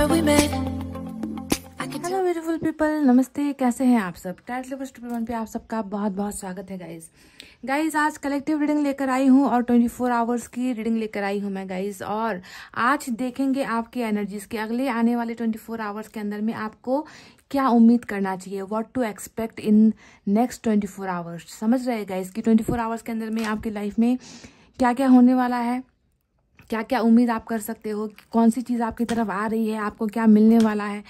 Hello beautiful people नमस्ते कैसे हैं आप सब टाइटल वन पे आप सबका बहुत बहुत स्वागत है गाइज गाइज आज कलेक्टिव रीडिंग लेकर आई हूँ और 24 आवर्स की रीडिंग लेकर आई हूँ मैं गाइज और आज देखेंगे आपकी एनर्जीज के अगले आने वाले 24 आवर्स के अंदर में आपको क्या उम्मीद करना चाहिए what to expect in next 24 hours समझ रहे गाइज ट्वेंटी 24 आवर्स के अंदर में आपकी लाइफ में क्या क्या होने वाला है क्या क्या उम्मीद आप कर सकते हो कौन सी चीज़ आपकी तरफ आ रही है आपको क्या मिलने वाला है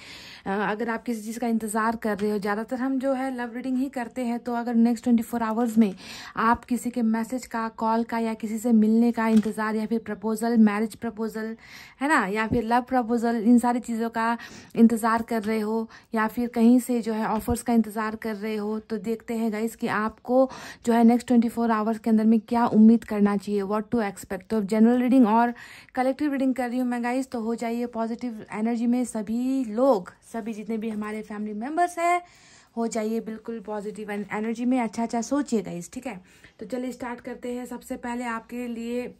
अगर आप किसी चीज़ का इंतज़ार कर रहे हो ज़्यादातर हम जो है लव रीडिंग ही करते हैं तो अगर नेक्स्ट ट्वेंटी फोर आवर्स में आप किसी के मैसेज का कॉल का या किसी से मिलने का इंतज़ार या फिर प्रपोज़ल मैरिज प्रपोज़ल है ना या फिर लव प्रपोज़ल इन सारी चीज़ों का इंतज़ार कर रहे हो या फिर कहीं से जो है ऑफ़र्स का इंतज़ार कर रहे हो तो देखते हैं गाइस कि आपको जो है नेक्स्ट ट्वेंटी फोर आवर्स के अंदर में क्या उम्मीद करना चाहिए वॉट टू एक्सपेक्ट तो जनरल रीडिंग और कलेक्टिव रीडिंग कर रही हूँ मैं गाइस तो हो जाइए पॉजिटिव एनर्जी में सभी लोग सभी जितने भी हमारे फैमिली मेम्बर्स हैं हो जाइए बिल्कुल पॉजिटिव एनर्जी में अच्छा अच्छा सोचिए गाइज ठीक है तो चलिए स्टार्ट करते हैं सबसे पहले आपके लिए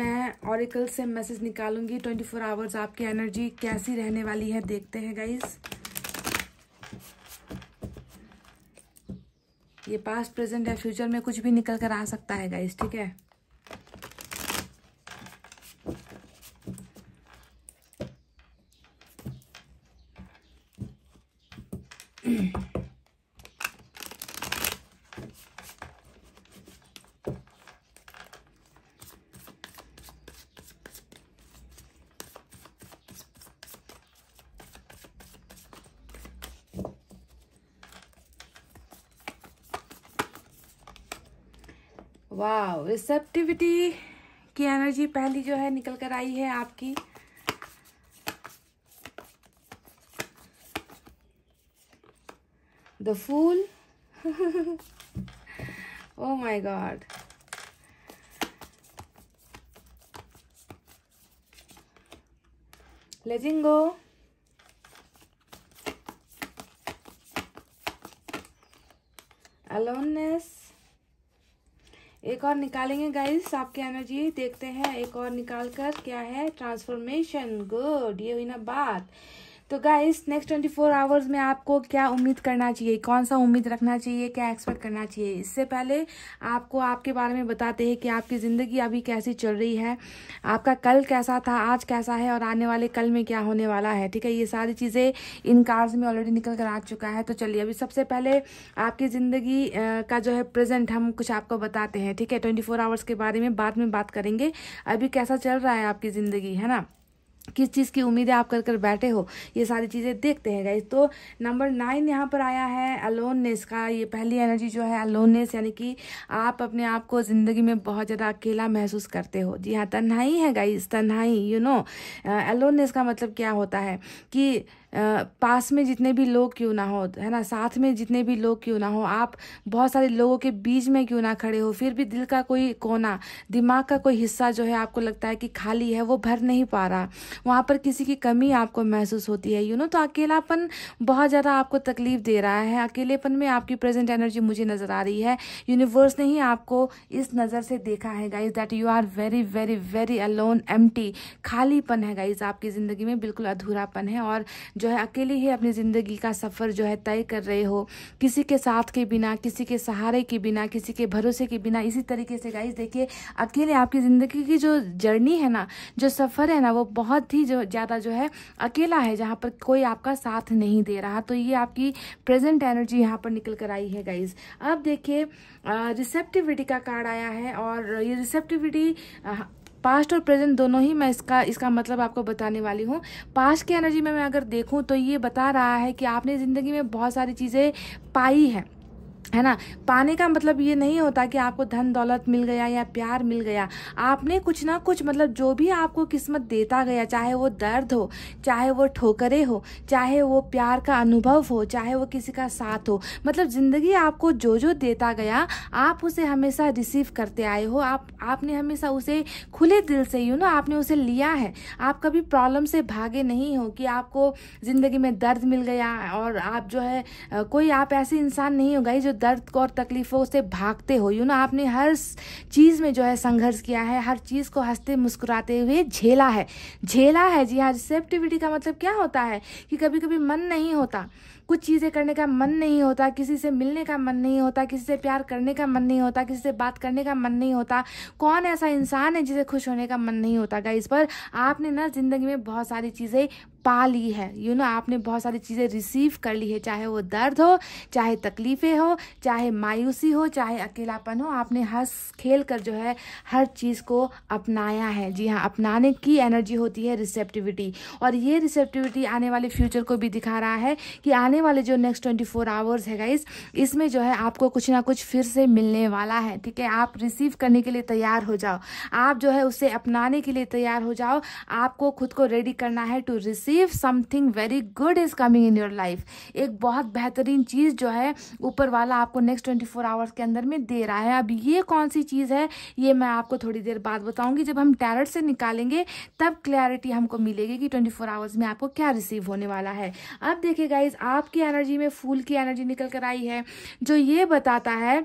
मैं ऑरिकल से मैसेज निकालूंगी ट्वेंटी फोर आवर्स आपकी एनर्जी कैसी रहने वाली है देखते हैं गाइज ये पास्ट प्रेजेंट या फ्यूचर में कुछ भी निकल कर आ सकता है गाइज ठीक है रिसेप्टिविटी की एनर्जी पहली जो है निकल कर आई है आपकी the fool oh my god letting go aloneness एक और निकालेंगे गाइस आपकी एनर्जी देखते हैं एक और निकाल कर क्या है ट्रांसफॉर्मेशन गुड ये हुई ना बात तो guys next twenty four hours में आपको क्या उम्मीद करना चाहिए कौन सा उम्मीद रखना चाहिए क्या एक्सपेक्ट करना चाहिए इससे पहले आपको आपके बारे में बताते हैं कि आपकी ज़िंदगी अभी कैसी चल रही है आपका कल कैसा था आज कैसा है और आने वाले कल में क्या होने वाला है ठीक है ये सारी चीज़ें इन कार्ड्स में ऑलरेडी निकल कर आ चुका है तो चलिए अभी सबसे पहले आपकी ज़िंदगी का जो है प्रेजेंट हम कुछ आपको बताते हैं ठीक है ट्वेंटी आवर्स के बारे में बाद में बात करेंगे अभी कैसा चल रहा है आपकी ज़िंदगी है ना किस चीज़ की उम्मीदें आप कर कर बैठे हो ये सारी चीज़ें देखते हैं गाइज तो नंबर नाइन यहाँ पर आया है अलोननेस का ये पहली एनर्जी जो है अलोननेस यानी कि आप अपने आप को ज़िंदगी में बहुत ज़्यादा अकेला महसूस करते हो जी हाँ तन्हाई है गाइज तन्हाई यू नो अलोननेस का मतलब क्या होता है कि पास में जितने भी लोग क्यों ना हो है ना साथ में जितने भी लोग क्यों ना हो आप बहुत सारे लोगों के बीच में क्यों ना खड़े हो फिर भी दिल का कोई कोना दिमाग का कोई हिस्सा जो है आपको लगता है कि खाली है वो भर नहीं पा रहा वहाँ पर किसी की कमी आपको महसूस होती है यू नो तो अकेलापन बहुत ज़्यादा आपको तकलीफ दे रहा है अकेलेपन में आपकी प्रेजेंट एनर्जी मुझे नज़र आ रही है यूनिवर्स ने ही आपको इस नज़र से देखा है guys that you are very very very alone empty खालीपन है गाइज आपकी ज़िंदगी में बिल्कुल अधूरापन है और जो है अकेले ही अपनी ज़िंदगी का सफ़र जो है तय कर रहे हो किसी के साथ के बिना किसी के सहारे के बिना किसी के भरोसे के बिना इसी तरीके से गाइस देखिए अकेले आपकी ज़िंदगी की जो जर्नी है ना जो सफ़र है ना वो बहुत ही जो ज़्यादा जो है अकेला है जहाँ पर कोई आपका साथ नहीं दे रहा तो ये आपकी प्रेजेंट एनर्जी यहाँ पर निकल कर आई है गाइज अब देखिए रिसेप्टिविटी का कार्ड आया है और ये रिसेप्टिविटी पास्ट और प्रेजेंट दोनों ही मैं इसका इसका मतलब आपको बताने वाली हूँ पास्ट की एनर्जी में मैं अगर देखूँ तो ये बता रहा है कि आपने ज़िंदगी में बहुत सारी चीज़ें पाई हैं है ना पाने का मतलब ये नहीं होता कि आपको धन दौलत मिल गया या प्यार मिल गया आपने कुछ ना कुछ मतलब जो भी आपको किस्मत देता गया चाहे वो दर्द हो चाहे वो ठोकरे हो चाहे वो प्यार का अनुभव हो चाहे वो किसी का साथ हो मतलब ज़िंदगी आपको जो जो देता गया आप उसे हमेशा रिसीव करते आए हो आप आपने हमेशा उसे खुले दिल से यू ना आपने उसे लिया है आप कभी प्रॉब्लम से भागे नहीं हो कि आपको ज़िंदगी में दर्द मिल गया और आप जो है कोई आप ऐसे इंसान नहीं हो गई जो दर्द और तकलीफ़ों से भागते हो यू ना आपने हर चीज़ में जो है संघर्ष किया है हर चीज़ को हंसते मुस्कुराते हुए झेला है झेला है जी हाँ रिसेप्टिविटी का मतलब क्या होता है कि कभी कभी मन नहीं होता कुछ चीज़ें करने का मन नहीं होता किसी से मिलने का मन नहीं होता किसी से प्यार करने का मन नहीं होता किसी से बात करने का मन नहीं होता कौन ऐसा इंसान है जिसे खुश होने का मन नहीं होता गाइस पर आपने ना ज़िंदगी में बहुत सारी चीज़ें पा ली है यू you नो know, आपने बहुत सारी चीज़ें रिसीव कर ली है चाहे वो दर्द हो चाहे तकलीफ़ें हो चाहे मायूसी हो चाहे अकेलापन हो आपने हंस खेल कर जो है हर चीज़ को अपनाया है जी हाँ अपनाने की एनर्जी होती है रिसेप्टिविटी और ये रिसेप्टिविटी आने वाले फ्यूचर को भी दिखा रहा है कि आने वाले जो नेक्स्ट ट्वेंटी फोर आवर्स है गाइस इसमें जो है आपको कुछ ना कुछ फिर से मिलने वाला है ठीक है आप रिसीव करने के लिए तैयार हो जाओ आप जो है उसे अपनाने के लिए तैयार हो जाओ आपको खुद को रेडी करना है to receive believe something very good is coming in your life एक बहुत बेहतरीन चीज़ जो है ऊपर वाला आपको नेक्स्ट ट्वेंटी फोर आवर्स के अंदर में दे रहा है अब ये कौन सी चीज़ है ये मैं आपको थोड़ी देर बाद बताऊंगी जब हम टैरट से निकालेंगे तब क्लैरिटी हमको मिलेगी कि ट्वेंटी फोर आवर्स में आपको क्या रिसीव होने वाला है अब देखिए गाइज आपकी एनर्जी में फूल की एनर्जी निकल कर आई है जो ये बताता है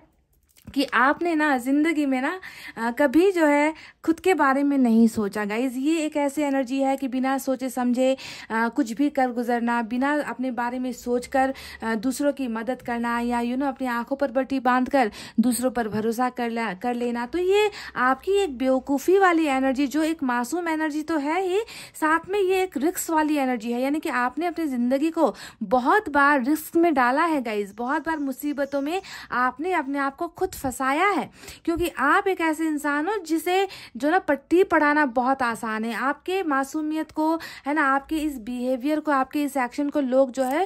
कि आपने ना ज़िंदगी में ना आ, कभी जो है खुद के बारे में नहीं सोचा गाइज ये एक ऐसी एनर्जी है कि बिना सोचे समझे आ, कुछ भी कर गुजरना बिना अपने बारे में सोच कर दूसरों की मदद करना या यू नो अपनी आंखों पर बट्टी बांध कर दूसरों पर भरोसा कर ले, कर लेना तो ये आपकी एक बेवकूफ़ी वाली एनर्जी जो एक मासूम एनर्जी तो है ही साथ में ये एक रिक्स वाली एनर्जी है यानी कि आपने अपनी ज़िंदगी को बहुत बार रिस्क में डाला है गाइज बहुत बार मुसीबतों में आपने अपने आप को खुद बहुत फंसाया है क्योंकि आप एक ऐसे इंसान हो जिसे जो ना पट्टी पढ़ाना बहुत आसान है आपके मासूमियत को है ना आपके इस बिहेवियर को आपके इस एक्शन को लोग जो है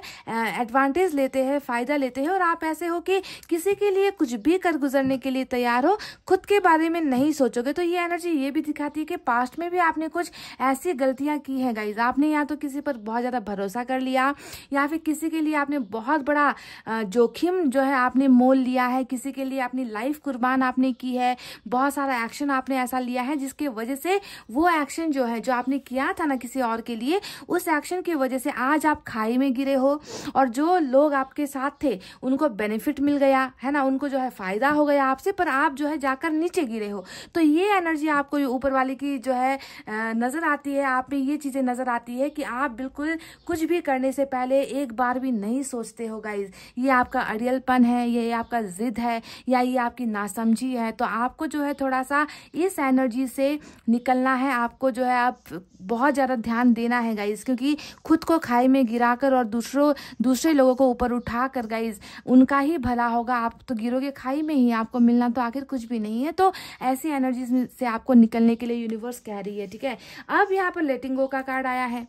एडवांटेज लेते हैं फ़ायदा लेते हैं और आप ऐसे हो कि किसी के लिए कुछ भी कर गुजरने के लिए तैयार हो खुद के बारे में नहीं सोचोगे तो ये एनर्जी ये भी दिखाती है कि पास्ट में भी आपने कुछ ऐसी गलतियाँ की हैं गाइज आपने या तो किसी पर बहुत ज़्यादा भरोसा कर लिया या फिर किसी के लिए आपने बहुत बड़ा जोखिम जो है आपने मोल लिया है किसी के लिए आपने अपनी लाइफ कुर्बान आपने की है बहुत सारा एक्शन आपने ऐसा लिया है जिसके वजह से वो एक्शन जो है जो आपने किया था ना किसी और के लिए उस एक्शन की वजह से आज आप खाई में गिरे हो और जो लोग आपके साथ थे उनको बेनिफिट मिल गया है ना उनको जो है फायदा हो गया आपसे पर आप जो है जाकर नीचे गिरे हो तो ये एनर्जी आपको ऊपर वाले की जो है नजर आती है आप में ये चीजें नजर आती है कि आप बिल्कुल कुछ भी करने से पहले एक बार भी नहीं सोचते हो गाइज ये आपका अड़ियलपन है ये आपका जिद है या ये आपकी नासमझी है तो आपको जो है थोड़ा सा इस एनर्जी से निकलना है आपको जो है आप बहुत ज़्यादा ध्यान देना है गाइज क्योंकि खुद को खाई में गिरा कर और दूसरों दूसरे लोगों को ऊपर उठा कर गाइज उनका ही भला होगा आप तो गिरोगे खाई में ही आपको मिलना तो आखिर कुछ भी नहीं है तो ऐसी एनर्जी से आपको निकलने के लिए यूनिवर्स कह रही है ठीक है अब यहाँ पर लेटिंगो का कार्ड आया है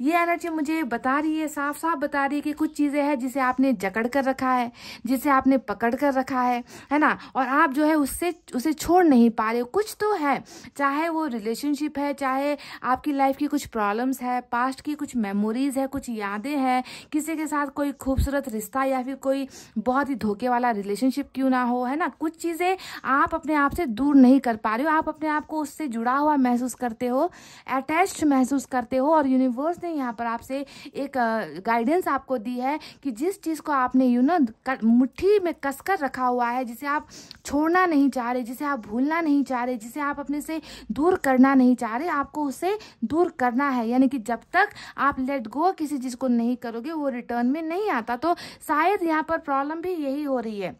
ये एनर्जी मुझे बता रही है साफ साफ बता रही है कि कुछ चीज़ें हैं जिसे आपने जकड़ कर रखा है जिसे आपने पकड़ कर रखा है है ना और आप जो है उससे उसे छोड़ नहीं पा रहे हो कुछ तो है चाहे वो रिलेशनशिप है चाहे आपकी लाइफ की कुछ प्रॉब्लम्स है पास्ट की कुछ मेमोरीज है कुछ यादें हैं किसी के साथ कोई खूबसूरत रिश्ता या फिर कोई बहुत ही धोखे वाला रिलेशनशिप क्यों ना हो है ना कुछ चीज़ें आप अपने आप से दूर नहीं कर पा रहे हो आप अपने आप को उससे जुड़ा हुआ महसूस करते हो अटैच महसूस करते हो और यूनिवर्स यूनिवर्स ने यहाँ पर आपसे एक गाइडेंस आपको दी है कि जिस चीज़ को आपने यू नो मुठ्ठी में कसकर रखा हुआ है जिसे आप छोड़ना नहीं चाह रहे जिसे आप भूलना नहीं चाह रहे जिसे आप अपने से दूर करना नहीं चाह रहे आपको उसे दूर करना है यानी कि जब तक आप लेट गो किसी चीज़ को नहीं करोगे वो रिटर्न में नहीं आता तो शायद यहाँ पर प्रॉब्लम भी यही हो रही है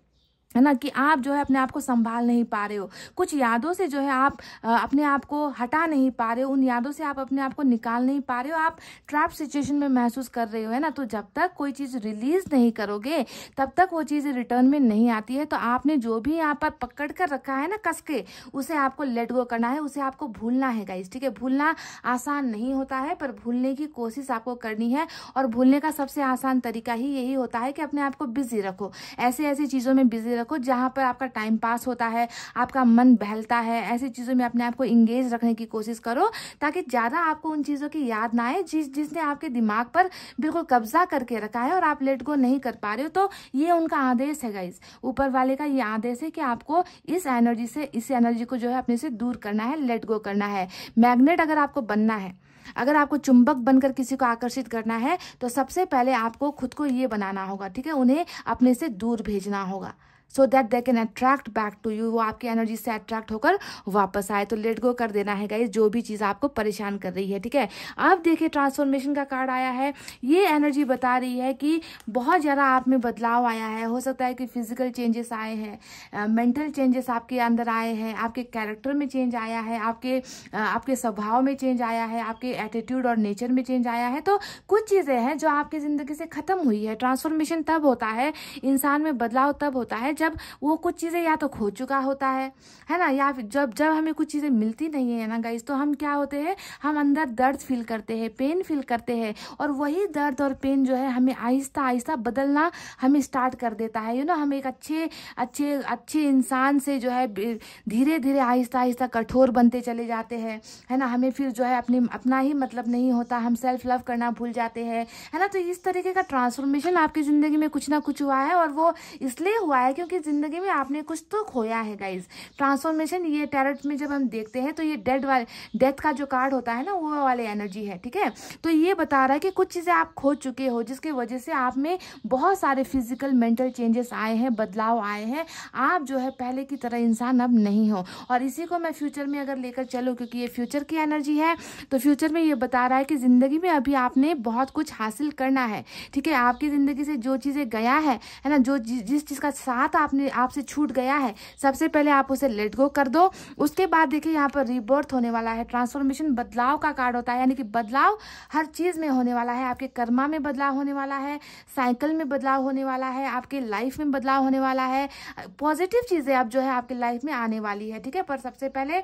है ना कि आप जो है अपने आप को संभाल नहीं पा रहे हो कुछ यादों से जो है आप अपने आप को हटा नहीं पा रहे हो उन यादों से आप अपने आप को निकाल नहीं पा रहे हो आप ट्रैप सिचुएशन में महसूस कर रहे हो है ना तो जब तक कोई चीज़ रिलीज नहीं करोगे तब तक वो चीज़ रिटर्न में नहीं आती है तो आपने जो भी यहाँ पर पकड़ कर रखा है ना कस के उसे आपको लेट गो करना है उसे आपको भूलना है गाइज ठीक है भूलना आसान नहीं होता है पर भूलने की कोशिश आपको करनी है और भूलने का सबसे आसान तरीका ही यही होता है कि अपने आप को बिजी रखो ऐसे ऐसी चीज़ों में बिजी जगह को जहाँ पर आपका टाइम पास होता है आपका मन बहलता है ऐसी चीज़ों में अपने आप को इंगेज रखने की कोशिश करो ताकि ज़्यादा आपको उन चीज़ों की याद ना आए जिस जिसने आपके दिमाग पर बिल्कुल कब्जा करके रखा है और आप लेट गो नहीं कर पा रहे हो तो ये उनका आदेश है गाइज ऊपर वाले का ये आदेश है कि आपको इस एनर्जी से इस एनर्जी को जो है अपने से दूर करना है लेट गो करना है मैग्नेट अगर आपको बनना है अगर आपको चुंबक बनकर किसी को आकर्षित करना है तो सबसे पहले आपको खुद को ये बनाना होगा ठीक है उन्हें अपने से दूर भेजना होगा so that they can attract back to you वो आपकी एनर्जी से अट्रैक्ट होकर वापस आए तो लेट गो कर देना है गाइज जो भी चीज़ आपको परेशान कर रही है ठीक है अब देखिए ट्रांसफॉर्मेशन का कार्ड आया है ये एनर्जी बता रही है कि बहुत ज़्यादा आप में बदलाव आया है हो सकता है कि फिजिकल चेंजेस आए हैं मेंटल चेंजेस आपके अंदर आए हैं आपके कैरेक्टर में चेंज आया है आपके आपके स्वभाव में चेंज आया है आपके एटीट्यूड और नेचर में चेंज आया है तो कुछ चीज़ें हैं जो आपकी ज़िंदगी से ख़त्म हुई है ट्रांसफॉर्मेशन तब होता है इंसान में बदलाव तब होता है जब वो कुछ चीज़ें या तो खो चुका होता है है ना या जब जब हमें कुछ चीज़ें मिलती नहीं है ना गाइज तो हम क्या होते हैं हम अंदर दर्द फील करते हैं पेन फील करते हैं और वही दर्द और पेन जो है हमें आहिस्ता आहिस्ता बदलना हमें स्टार्ट कर देता है यू ना हम एक अच्छे अच्छे अच्छे इंसान से जो है धीरे धीरे आहिस्ता आहिस्ता कठोर बनते चले जाते हैं है ना हमें फिर जो है अपने अपना ही मतलब नहीं होता हम सेल्फ लव करना भूल जाते हैं है ना तो इस तरीके का ट्रांसफॉर्मेशन आपकी ज़िंदगी में कुछ ना कुछ हुआ है और वो इसलिए हुआ है क्योंकि की ज़िंदगी में आपने कुछ तो खोया है गाइज ट्रांसफॉर्मेशन ये टैरट में जब हम देखते हैं तो ये डेड वाले डेथ का जो कार्ड होता है ना वो वाले एनर्जी है ठीक है तो ये बता रहा है कि कुछ चीज़ें आप खो चुके हो जिसकी वजह से आप में बहुत सारे फिजिकल मेंटल चेंजेस आए हैं बदलाव आए हैं आप जो है पहले की तरह इंसान अब नहीं हो और इसी को मैं फ्यूचर में अगर लेकर चलूँ क्योंकि ये फ्यूचर की एनर्जी है तो फ्यूचर में ये बता रहा है कि ज़िंदगी में अभी आपने बहुत कुछ हासिल करना है ठीक है आपकी ज़िंदगी से जो चीज़ें गया है है ना जो जिस चीज़ का साथ आपने आपसे छूट गया है सबसे पहले आप उसे लेट गो कर दो उसके बाद देखिए यहाँ पर रिबर्थ होने वाला है ट्रांसफॉर्मेशन बदलाव का कार्ड होता है यानी कि बदलाव हर चीज़ में होने वाला है आपके कर्मा में बदलाव होने वाला है साइकिल में बदलाव होने वाला है आपके लाइफ में बदलाव होने वाला है पॉजिटिव चीज़ें अब जो है आपके लाइफ में आने वाली है ठीक है पर सबसे पहले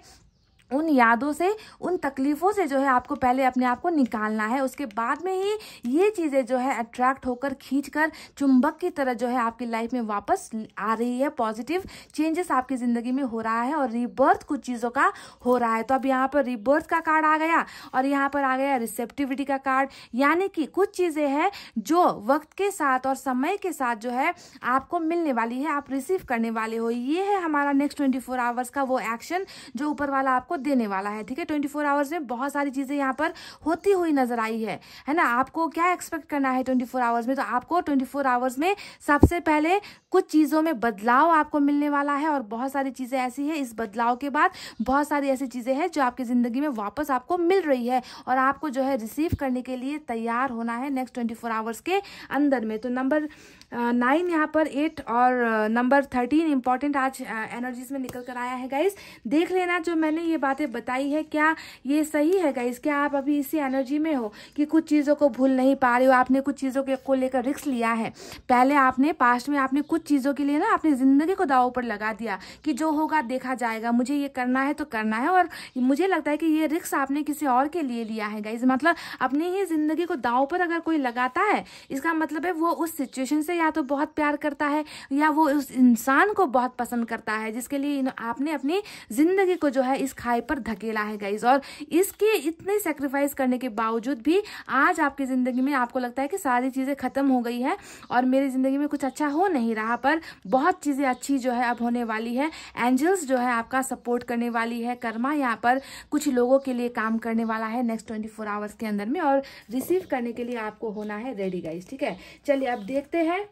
उन यादों से उन तकलीफ़ों से जो है आपको पहले अपने आप को निकालना है उसके बाद में ही ये चीज़ें जो है अट्रैक्ट होकर खींच कर चुंबक की तरह जो है आपकी लाइफ में वापस आ रही है पॉजिटिव चेंजेस आपकी ज़िंदगी में हो रहा है और रिबर्थ कुछ चीज़ों का हो रहा है तो अब यहाँ पर रिबर्थ का कार्ड आ गया और यहाँ पर आ गया रिसेप्टिविटी का कार्ड यानी कि कुछ चीज़ें हैं जो वक्त के साथ और समय के साथ जो है आपको मिलने वाली है आप रिसीव करने वाले हो ये है हमारा नेक्स्ट ट्वेंटी आवर्स का वो एक्शन जो ऊपर वाला आपको आपको देने वाला है ठीक है ट्वेंटी फोर आवर्स में बहुत सारी चीज़ें यहाँ पर होती हुई नजर आई है है ना आपको क्या एक्सपेक्ट करना है ट्वेंटी फोर आवर्स में तो आपको ट्वेंटी फोर आवर्स में सबसे पहले कुछ चीज़ों में बदलाव आपको मिलने वाला है और बहुत सारी चीज़ें ऐसी हैं इस बदलाव के बाद बहुत सारी ऐसी चीज़ें हैं जो आपकी ज़िंदगी में वापस आपको मिल रही है और आपको जो है रिसीव करने के लिए तैयार होना है नेक्स्ट ट्वेंटी फोर आवर्स के अंदर में तो नंबर नाइन यहाँ पर एट और नंबर थर्टीन इंपॉर्टेंट आज एनर्जीज में निकल कर आया है गाइज देख लेना जो मैंने ये बातें बताई है क्या ये सही है गाइज क्या आप अभी इसी एनर्जी में हो कि कुछ चीज़ों को भूल नहीं पा रहे हो आपने कुछ चीज़ों के को लेकर रिक्स लिया है पहले आपने पास्ट में आपने कुछ चीज़ों के लिए ना अपनी ज़िंदगी को दाव पर लगा दिया कि जो होगा देखा जाएगा मुझे ये करना है तो करना है और मुझे लगता है कि ये रिक्स आपने किसी और के लिए लिया है गाइज मतलब अपनी ही ज़िंदगी को दाव पर अगर कोई लगाता है इसका मतलब है वो उस सिचुएशन से या तो बहुत प्यार करता है या वो उस इंसान को बहुत पसंद करता है जिसके लिए आपने अपनी ज़िंदगी को जो है इस खाई पर धकेला है गाइज और इसके इतने सेक्रीफाइस करने के बावजूद भी आज आपकी ज़िंदगी में आपको लगता है कि सारी चीज़ें ख़त्म हो गई है और मेरी ज़िंदगी में कुछ अच्छा हो नहीं रहा पर बहुत चीज़ें अच्छी जो है अब होने वाली है एंजल्स जो है आपका सपोर्ट करने वाली है कर्मा यहाँ पर कुछ लोगों के लिए काम करने वाला है नेक्स्ट ट्वेंटी फोर आवर्स के अंदर में और रिसीव करने के लिए आपको होना है रेडी गाइज ठीक है चलिए अब देखते हैं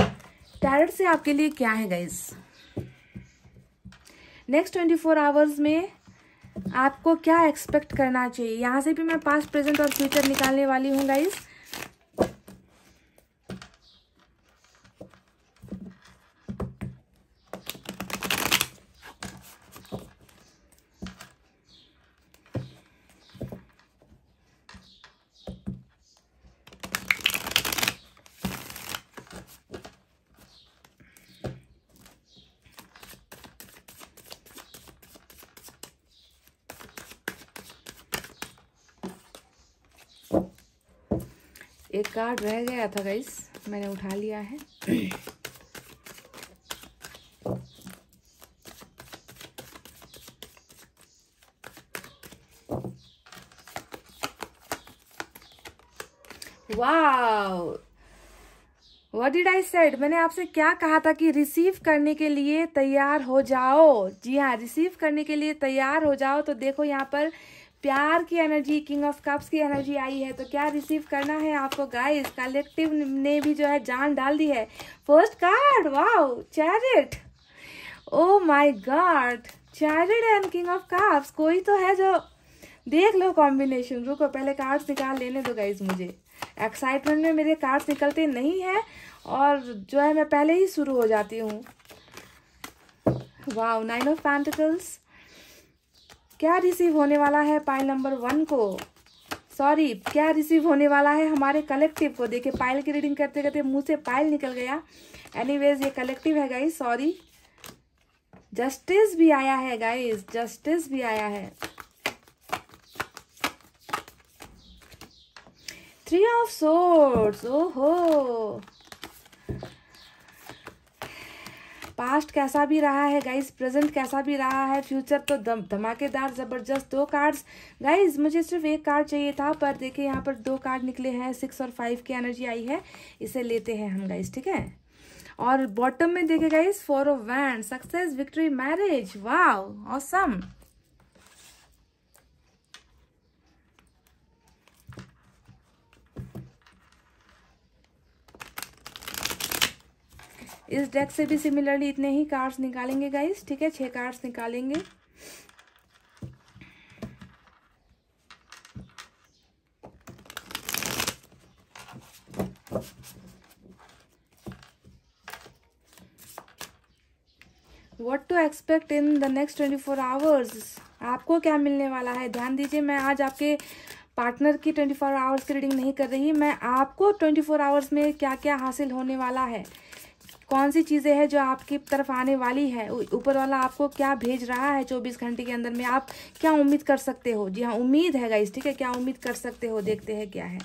टैरट से आपके लिए क्या है guys next twenty four hours में आपको क्या एक्सपेक्ट करना चाहिए यहाँ से भी मैं पास्ट प्रेजेंट और फ्यूचर निकालने वाली हूँ गाइज़ कार्ड रह गया था गाइस मैंने उठा लिया है wow what did I said मैंने आपसे क्या कहा था कि रिसीव करने के लिए तैयार हो जाओ जी हाँ रिसीव करने के लिए तैयार हो जाओ तो देखो यहाँ पर प्यार की एनर्जी किंग ऑफ कप्स की एनर्जी आई है तो क्या रिसीव करना है आपको गाइस कलेक्टिव ने भी जो है जान डाल दी है first card wow chariot oh my god chariot and king of cups कोई तो है जो देख लो कॉम्बिनेशन रुको पहले कार्ड्स निकाल लेने दो गाइज मुझे एक्साइटमेंट में मेरे कार्ड्स निकलते नहीं है और जो है मैं पहले ही शुरू हो जाती हूँ वाओ नाइन ऑफ पैंटिकल्स क्या रिसीव होने वाला है पाइल नंबर वन को सॉरी क्या रिसीव होने वाला है हमारे कलेक्टिव को देखिए पाइल की रीडिंग करते करते मुंह से पाइल निकल गया एनीवेज ये कलेक्टिव है गाइज सॉरी जस्टिस भी आया है गाइज जस्टिस भी आया है थ्री ऑफ सोर्स ओहो पास्ट कैसा भी रहा है गाइज प्रेजेंट कैसा भी रहा है फ्यूचर तो दम धमाकेदार ज़बरदस्त दो कार्ड्स गाइज मुझे सिर्फ एक कार्ड चाहिए था पर देखिए यहाँ पर दो कार्ड निकले हैं सिक्स और फाइव की एनर्जी आई है इसे लेते हैं हम गाइज ठीक है और बॉटम में देखे guys four of wands success victory marriage wow awesome awesome. इस डेक से भी सिमिलरली इतने ही कार्ड्स निकालेंगे गाइस ठीक है छह कार्ड्स निकालेंगे what to expect in the next twenty four hours आपको क्या मिलने वाला है ध्यान दीजिए मैं आज आपके पार्टनर की ट्वेंटी फोर आवर्स की रीडिंग नहीं कर रही मैं आपको ट्वेंटी फोर आवर्स में क्या क्या हासिल होने वाला है कौन सी चीज़ें हैं जो आपकी तरफ आने वाली है ऊपर वाला आपको क्या भेज रहा है चौबीस घंटे के अंदर में आप क्या उम्मीद कर सकते हो जी हाँ उम्मीद है गाइस ठीक है क्या उम्मीद कर सकते हो देखते हैं क्या है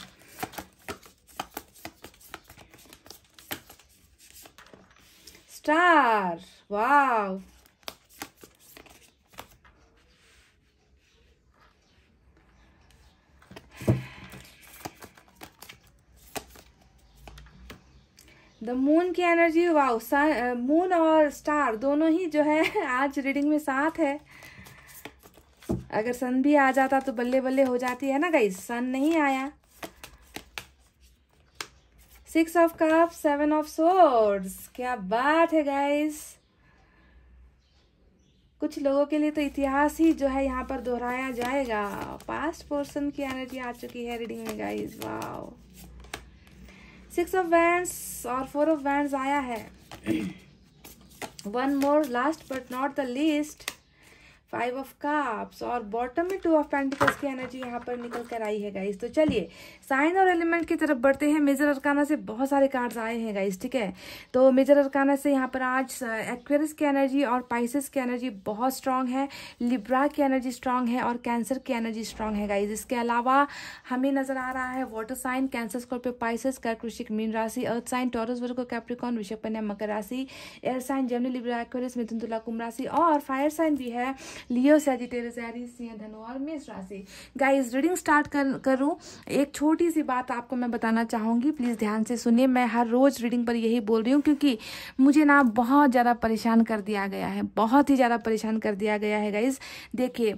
स्टार वाह द मून की एनर्जी वाओ मून और स्टार दोनों ही जो है आज रीडिंग में साथ है अगर सन भी आ जाता तो बल्ले बल्ले हो जाती है ना गाइस सन नहीं आया six of cup seven of swords क्या बात है गाइस कुछ लोगों के लिए तो इतिहास ही जो है यहाँ पर दोहराया जाएगा पास्ट पोर्सन की एनर्जी आ चुकी है रीडिंग में guys wow six of wand और फोर ऑफ वैंड आया है one more last but not the least five of cups और बॉटम में टू ऑफ पेंटिकल्स की एनर्जी यहाँ पर निकल कर आई है गाइस तो चलिए साइन और एलिमेंट की तरफ बढ़ते हैं मेजर अरकाना से बहुत सारे कार्ड्स आए हैं गाइस ठीक है तो मेजर अरकाना से यहाँ पर आज एक्वेरस uh, की एनर्जी और पाइसिस की एनर्जी बहुत स्ट्रांग है लिब्रा की एनर्जी स्ट्रांग है और कैंसर की एनर्जी स्ट्रांग है गाइज इसके अलावा हमें नजर आ रहा है water sign Cancer Scorpio Pisces कर्कृषिक मीन राशि earth sign Taurus Virgo Capricorn विषय पन्या मकर राशि air sign Gemini Libra Aquarius मिथुन तुला कुंभ राशि और फायर साइन भी है लियो सैजिटेरियस एरिस धनु और मेष राशि गाइज रीडिंग स्टार्ट कर करूँ एक छोटी छोटी सी बात आपको मैं बताना चाहूँगी प्लीज़ ध्यान से सुनिए मैं हर रोज़ रीडिंग पर यही बोल रही हूँ क्योंकि मुझे ना बहुत ज़्यादा परेशान कर दिया गया है बहुत ही ज़्यादा परेशान कर दिया गया है गाइज़ देखिए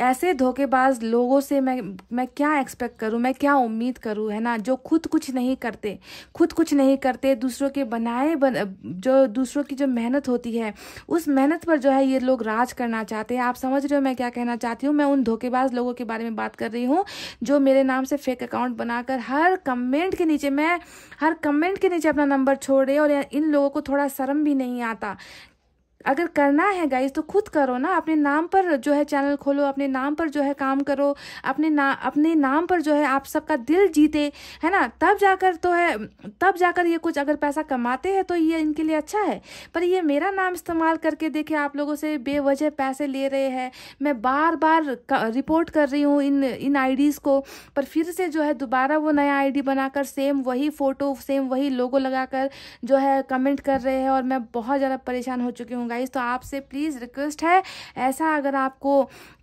ऐसे धोखेबाज लोगों से मैं मैं क्या एक्सपेक्ट करूं मैं क्या उम्मीद करूं है ना जो खुद कुछ नहीं करते खुद कुछ नहीं करते दूसरों के बनाए बन, जो दूसरों की जो मेहनत होती है उस मेहनत पर जो है ये लोग राज करना चाहते हैं आप समझ रहे हो मैं क्या कहना चाहती हूँ मैं उन धोखेबाज लोगों के बारे में बात कर रही हूँ जो मेरे नाम से फेक अकाउंट बनाकर हर कमेंट के नीचे मैं हर कमेंट के नीचे अपना नंबर छोड़ रहे और इन लोगों को थोड़ा शर्म भी नहीं आता अगर करना है गाइज तो खुद करो ना अपने नाम पर जो है चैनल खोलो अपने नाम पर जो है काम करो अपने ना अपने नाम पर जो है आप सबका दिल जीते है ना तब जाकर तो है तब जाकर ये कुछ अगर पैसा कमाते हैं तो ये इनके लिए अच्छा है पर ये मेरा नाम इस्तेमाल करके देखे आप लोगों से बेवजह पैसे ले रहे हैं मैं बार बार रिपोर्ट कर रही हूँ इन इन आई को पर फिर से जो है दोबारा वो नया आई बनाकर सेम वही फ़ोटो सेम वही लोगो लगा जो है कमेंट कर रहे हैं और मैं बहुत ज़्यादा परेशान हो चुकी हूँ गाइज़ तो आपसे प्लीज़ रिक्वेस्ट है ऐसा अगर आपको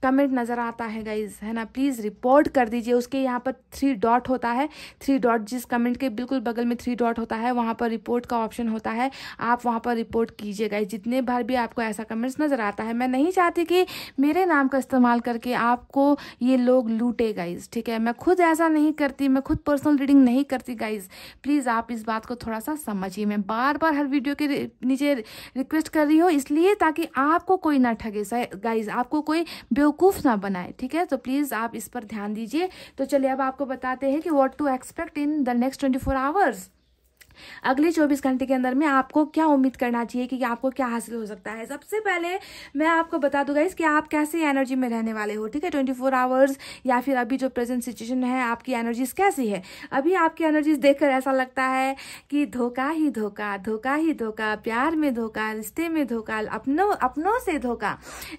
कमेंट नज़र आता है गाइज़ है ना प्लीज़ रिपोर्ट कर दीजिए उसके यहाँ पर थ्री डॉट होता है थ्री डॉट जिस कमेंट के बिल्कुल बगल में थ्री डॉट होता है वहाँ पर रिपोर्ट का ऑप्शन होता है आप वहाँ पर रिपोर्ट कीजिए गाइज जितने बार भी आपको ऐसा कमेंट्स नज़र आता है मैं नहीं चाहती कि मेरे नाम का इस्तेमाल करके आपको ये लोग लूटे गाइज ठीक है मैं खुद ऐसा नहीं करती मैं खुद पर्सनल रीडिंग नहीं करती गाइज प्लीज़ आप इस बात को थोड़ा सा समझिए मैं बार बार हर वीडियो के नीचे रिक्वेस्ट कर रही हूँ इसलिए ताकि आपको कोई ना ठगे गाइज आपको कोई बेवकूफ़ ना बनाए ठीक है तो प्लीज़ आप इस पर ध्यान दीजिए तो चलिए अब आपको बताते हैं कि what to expect in the next twenty four hours अगले चौबीस घंटे के अंदर में आपको क्या उम्मीद करना चाहिए कि आपको क्या हासिल हो सकता है सबसे पहले मैं आपको बता दूंगा इस कि आप कैसे एनर्जी में रहने वाले हो ठीक है ट्वेंटी फोर आवर्स या फिर अभी जो प्रेजेंट सिचुएशन है आपकी एनर्जीज कैसी है अभी आपकी एनर्जीज देखकर ऐसा लगता है कि धोखा ही धोखा धोखा ही धोखा प्यार में धोखा रिश्ते में धोखा अपनों अपनों से धोखा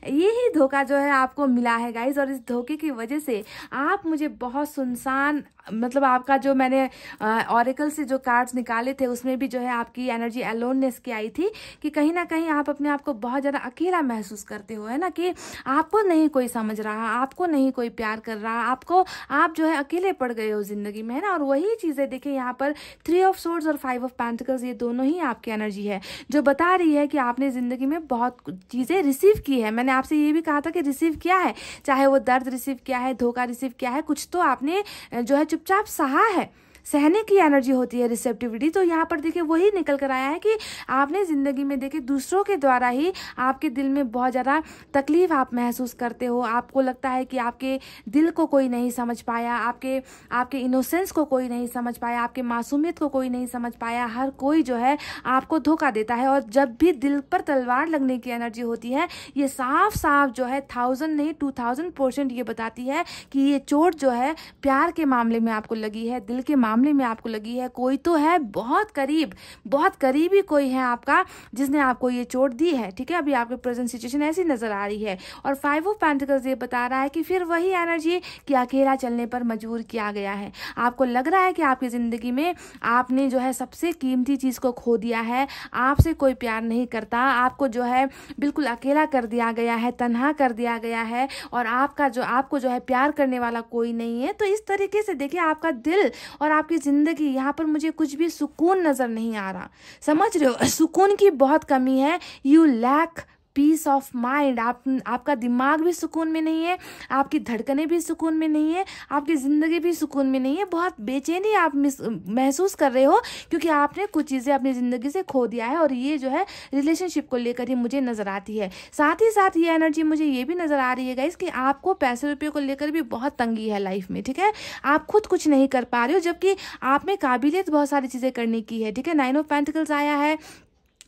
ये ही धोखा जो है आपको मिला है गाइज और इस धोखे की वजह से आप मुझे बहुत सुनसान मतलब आपका जो मैंने ऑरिकल से जो कार्ड्स निकाले वाले थे उसमें भी जो है आपकी एनर्जी अलोननेस की आई थी कि कहीं ना कहीं आप अपने आप को बहुत ज़्यादा अकेला महसूस करते हो है ना कि आपको नहीं कोई समझ रहा आपको नहीं कोई प्यार कर रहा आपको आप जो है अकेले पड़ गए हो जिंदगी में है ना और वही चीज़ें देखिए यहाँ पर थ्री ऑफ सोर्ड्स और फाइव ऑफ पैंटिकल्स ये दोनों ही आपकी एनर्जी है जो बता रही है कि आपने ज़िंदगी में बहुत चीज़ें रिसीव की है मैंने आपसे ये भी कहा था कि रिसीव किया है चाहे वो दर्द रिसीव किया है धोखा रिसीव किया है कुछ तो आपने जो है चुपचाप सहा है सहने की एनर्जी होती है रिसेप्टिविटी तो यहाँ पर देखिए वही निकल कर आया है कि आपने ज़िंदगी में देखिए दूसरों के द्वारा ही आपके दिल में बहुत ज़्यादा तकलीफ आप महसूस करते हो आपको लगता है कि आपके दिल को कोई नहीं समझ पाया आपके आपके इनोसेंस को कोई नहीं समझ पाया आपके मासूमियत को कोई नहीं समझ पाया हर कोई जो है आपको धोखा देता है और जब भी दिल पर तलवार लगने की एनर्जी होती है ये साफ साफ जो है थाउजेंड नहीं टू थाउजेंड परसेंट ये बताती है कि ये चोट जो है प्यार के मामले में आपको लगी है दिल के मामले मामले में आपको लगी है कोई तो है बहुत करीब बहुत करीबी कोई है आपका जिसने आपको ये चोट दी है ठीक है अभी आपके प्रेजेंट सिचुएशन ऐसी नजर आ रही है और फाइव ऑफ पेंटिकल्स ये बता रहा है कि फिर वही एनर्जी कि अकेला चलने पर मजबूर किया गया है आपको लग रहा है कि आपकी ज़िंदगी में आपने जो है सबसे कीमती चीज़ को खो दिया है आपसे कोई प्यार नहीं करता आपको जो है बिल्कुल अकेला कर दिया गया है तनहा कर दिया गया है और आपका जो आपको जो है प्यार करने वाला कोई नहीं है तो इस तरीके से देखिए आपका दिल और आप आपकी ज़िंदगी यहाँ पर मुझे कुछ भी सुकून नज़र नहीं आ रहा समझ रहे हो सुकून की बहुत कमी है you lack peace of mind आप आपका दिमाग भी सुकून में नहीं है आपकी धड़कनें भी सुकून में नहीं है आपकी ज़िंदगी भी सुकून में नहीं है बहुत बेचैनी आप महसूस कर रहे हो क्योंकि आपने कुछ चीज़ें अपनी ज़िंदगी से खो दिया है और ये जो है रिलेशनशिप को लेकर ही मुझे नज़र आती है साथ ही साथ ये एनर्जी मुझे ये भी नज़र आ रही है गाइस कि आपको पैसे रुपये को लेकर भी बहुत तंगी है लाइफ में ठीक है आप खुद कुछ नहीं कर पा रहे हो जबकि आप में काबिलियत बहुत सारी चीज़ें करने की है ठीक है नाइन ऑफ पेंटिकल्स आया है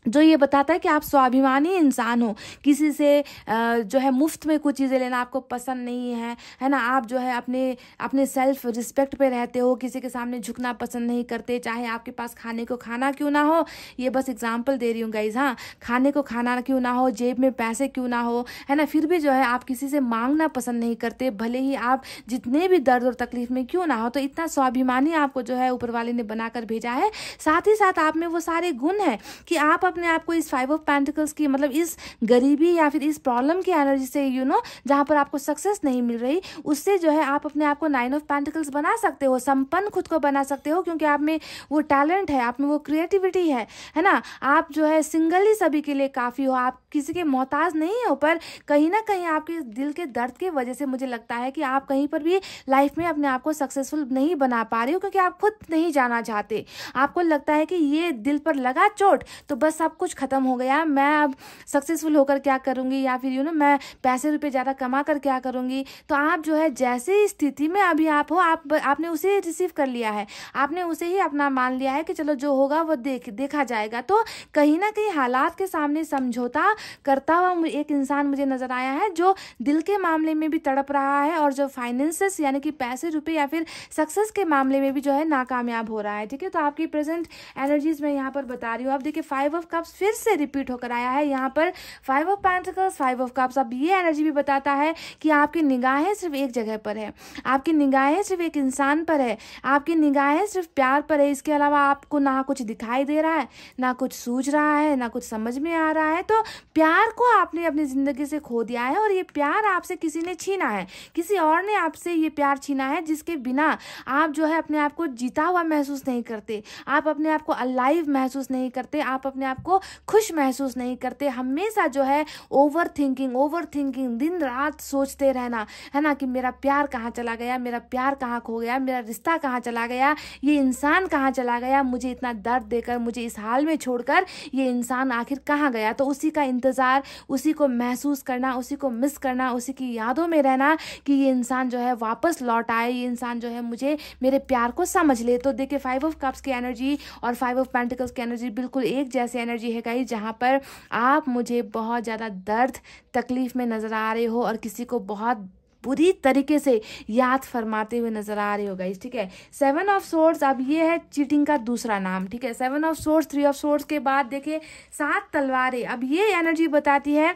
जो ये बताता है कि आप स्वाभिमानी इंसान हो किसी से जो है मुफ्त में कुछ चीज़ें लेना आपको पसंद नहीं है है ना आप जो है अपने अपने सेल्फ रिस्पेक्ट पे रहते हो किसी के सामने झुकना पसंद नहीं करते चाहे आपके पास खाने को खाना क्यों ना हो ये बस एग्जाम्पल दे रही हूँ गाइज हाँ खाने को खाना क्यों ना हो जेब में पैसे क्यों ना हो है ना फिर भी जो है आप किसी से मांगना पसंद नहीं करते भले ही आप जितने भी दर्द और तकलीफ में क्यों ना हो तो इतना स्वाभिमानी आपको जो है ऊपर वाले ने बनाकर भेजा है साथ ही साथ आप में वो सारे गुण हैं कि आप अपने आप को इस फाइव ऑफ पेंटिकल्स की मतलब इस गरीबी या फिर इस प्रॉब्लम की एनर्जी से यू नो जहाँ पर आपको सक्सेस नहीं मिल रही उससे जो है आप अपने आप को नाइन ऑफ पेंटिकल्स बना सकते हो संपन्न खुद को बना सकते हो क्योंकि आप में वो टैलेंट है आप में वो क्रिएटिविटी है है ना आप जो है सिंगल ही सभी के लिए काफ़ी हो आप किसी के मोहताज नहीं हो पर कहीं ना कहीं आपके दिल के दर्द की वजह से मुझे लगता है कि आप कहीं पर भी लाइफ में अपने आप को सक्सेसफुल नहीं बना पा रहे हो क्योंकि आप खुद नहीं जाना चाहते आपको लगता है कि ये दिल पर लगा चोट तो बस सब कुछ ख़त्म हो गया मैं अब सक्सेसफुल होकर क्या करूँगी या फिर यू नो मैं पैसे रुपये ज़्यादा कमा कर क्या करूँगी तो आप जो है जैसे स्थिति में अभी आप हो आप आपने उसे रिसीव कर लिया है आपने उसे ही अपना मान लिया है कि चलो जो होगा वो देख देखा जाएगा तो कहीं ना कहीं हालात के सामने समझौता करता हुआ एक इंसान मुझे नज़र आया है जो दिल के मामले में भी तड़प रहा है और जो फाइनेंसेस यानी कि पैसे रुपये या फिर सक्सेस के मामले में भी जो है नाकामयाब हो रहा है ठीक है तो आपकी प्रेजेंट एनर्जीज मैं यहाँ पर बता रही हूँ आप देखिए फाइव ऑफ कप्स फिर से रिपीट होकर आया है यहाँ पर five of pentacles five of cups अब ये एनर्जी भी बताता है कि आपकी निगाहें सिर्फ एक जगह पर है आपकी निगाहें सिर्फ एक इंसान पर है आपकी निगाहें सिर्फ प्यार पर है इसके अलावा आपको ना कुछ दिखाई दे रहा है ना कुछ सूझ रहा है ना कुछ समझ में आ रहा है तो प्यार को आपने अपनी ज़िंदगी से खो दिया है और ये प्यार आपसे किसी ने छीना है किसी और ने आपसे ये प्यार छीना है जिसके बिना आप जो है अपने आप को जीता हुआ महसूस नहीं करते आप अपने आप को अलाइव महसूस नहीं करते आप अपने आप को खुश महसूस नहीं करते हमेशा जो है ओवर थिंकिंग ओवर थिंकिंग दिन रात सोचते रहना है ना कि मेरा प्यार कहाँ चला गया मेरा प्यार कहाँ खो गया मेरा रिश्ता कहाँ चला गया ये इंसान कहाँ चला गया मुझे इतना दर्द देकर मुझे इस हाल में छोड़कर ये इंसान आखिर कहाँ गया तो उसी का इंतज़ार उसी को महसूस करना उसी को मिस करना उसी की यादों में रहना कि ये इंसान जो है वापस लौट आए ये इंसान जो है मुझे मेरे प्यार को समझ ले तो देखिए फाइव ऑफ कप्स की एनर्जी और फाइव ऑफ पेंटिकल्स की एनर्जी बिल्कुल एक जैसे एनर्जी एनर्जी है गाइज जहाँ पर आप मुझे बहुत ज़्यादा दर्द तकलीफ़ में नज़र आ रहे हो और किसी को बहुत बुरी तरीके से याद फरमाते हुए नजर आ रहे हो गाइज ठीक है सेवन ऑफ सोर्स अब ये है चीटिंग का दूसरा नाम ठीक है seven of swords three of swords के बाद देखे सात तलवारें अब ये एनर्जी बताती है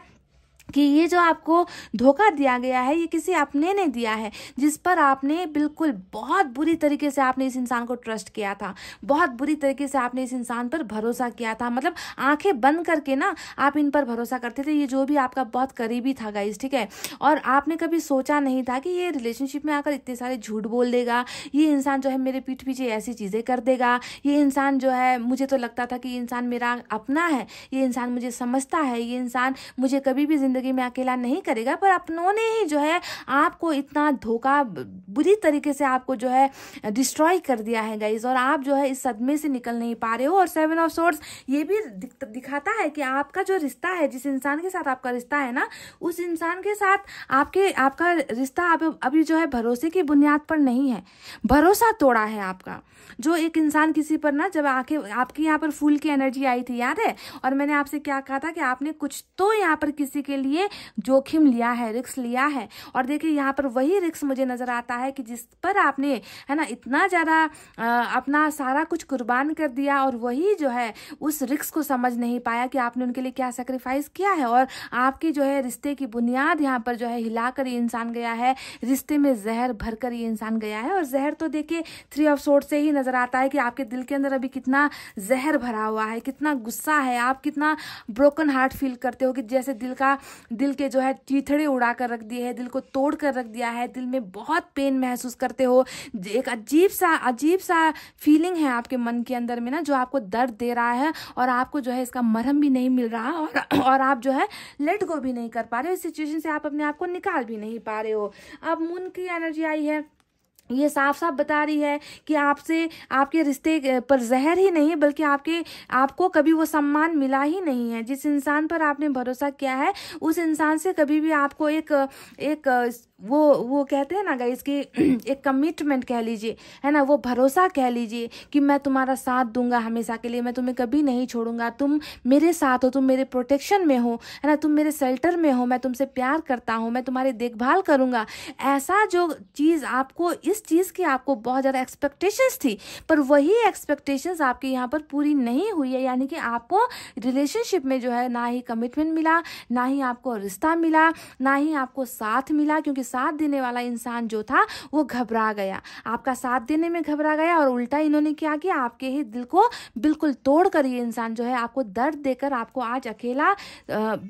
कि ये जो आपको धोखा दिया गया है ये किसी आपने ने दिया है जिस पर आपने बिल्कुल बहुत बुरी तरीके से आपने इस इंसान को ट्रस्ट किया था बहुत बुरी तरीके से आपने इस इंसान पर भरोसा किया था मतलब आंखें बंद करके ना आप इन पर भरोसा करते थे ये जो भी आपका बहुत करीबी था गाइज ठीक है और आपने कभी सोचा नहीं था कि ये रिलेशनशिप में आकर इतने सारे झूठ बोल देगा ये इंसान जो है मेरे पीठ पीछे ऐसी चीज़ें कर देगा ये इंसान जो है मुझे तो लगता था कि ये इंसान मेरा अपना है ये इंसान मुझे समझता है ये इंसान मुझे कभी भी जिंदगी ज़िंदगी में अकेला नहीं करेगा पर अपनों ने ही जो है आपको इतना धोखा बुरी तरीके से आपको जो है डिस्ट्रॉय कर दिया है गाइज और आप जो है इस सदमे से निकल नहीं पा रहे हो और सेवन ऑफ सोर्स ये भी दिखाता है कि आपका जो रिश्ता है जिस इंसान के साथ आपका रिश्ता है ना उस इंसान के साथ आपके आपका रिश्ता अब अभी जो है भरोसे की बुनियाद पर नहीं है भरोसा तोड़ा है आपका जो एक इंसान किसी पर ना जब आके आपके यहाँ पर फूल की एनर्जी आई थी याद है और मैंने आपसे क्या कहा था कि आपने कुछ तो यहाँ पर किसी के लिए लिए जोखिम लिया है रिक्स लिया है और देखिए यहाँ पर वही रिक्स मुझे नज़र आता है कि जिस पर आपने है ना इतना ज़्यादा अपना सारा कुछ कुर्बान कर दिया और वही जो है उस रिक्स को समझ नहीं पाया कि आपने उनके लिए क्या सेक्रीफाइस किया है और आपकी जो है रिश्ते की बुनियाद यहाँ पर जो है हिला कर ये इंसान गया है रिश्ते में जहर भर कर ये इंसान गया है और जहर तो देखिए थ्री ऑफ सोर्ट से ही नज़र आता है कि आपके दिल के अंदर अभी कितना जहर भरा हुआ है कितना गुस्सा है आप कितना ब्रोकन हार्ट फील करते हो कि जैसे दिल का दिल के जो है टीथड़े उड़ा कर रख दिए है दिल को तोड़ कर रख दिया है दिल में बहुत पेन महसूस करते हो एक अजीब सा अजीब सा फीलिंग है आपके मन के अंदर में ना जो आपको दर्द दे रहा है और आपको जो है इसका मरहम भी नहीं मिल रहा और और आप जो है लेट गो भी नहीं कर पा रहे हो इस सिचुएशन से आप अपने आप को निकाल भी नहीं पा रहे हो अब मुन की एनर्जी आई है ये साफ साफ बता रही है कि आपसे आपके रिश्ते पर जहर ही नहीं बल्कि आपके आपको कभी वो सम्मान मिला ही नहीं है जिस इंसान पर आपने भरोसा किया है उस इंसान से कभी भी आपको एक एक वो वो कहते हैं ना गाइज कि एक कमिटमेंट कह लीजिए है ना वो भरोसा कह लीजिए कि मैं तुम्हारा साथ दूंगा हमेशा के लिए मैं तुम्हें कभी नहीं छोड़ूंगा तुम मेरे साथ हो तुम मेरे प्रोटेक्शन में हो है ना तुम मेरे शेल्टर में हो मैं तुमसे प्यार करता हूँ मैं तुम्हारी देखभाल करूँगा ऐसा जो चीज़ आपको इस चीज़ की आपको बहुत ज़्यादा एक्सपेक्टेशंस थी पर वही एक्सपेक्टेशंस आपके यहाँ पर पूरी नहीं हुई है यानी कि आपको रिलेशनशिप में जो है ना ही कमिटमेंट मिला ना ही आपको रिश्ता मिला ना ही आपको साथ मिला क्योंकि साथ देने वाला इंसान जो था वो घबरा गया आपका साथ देने में घबरा गया और उल्टा इन्होंने क्या किया आपके ही दिल को बिल्कुल तोड़ कर ये इंसान जो है आपको दर्द देकर आपको आज अकेला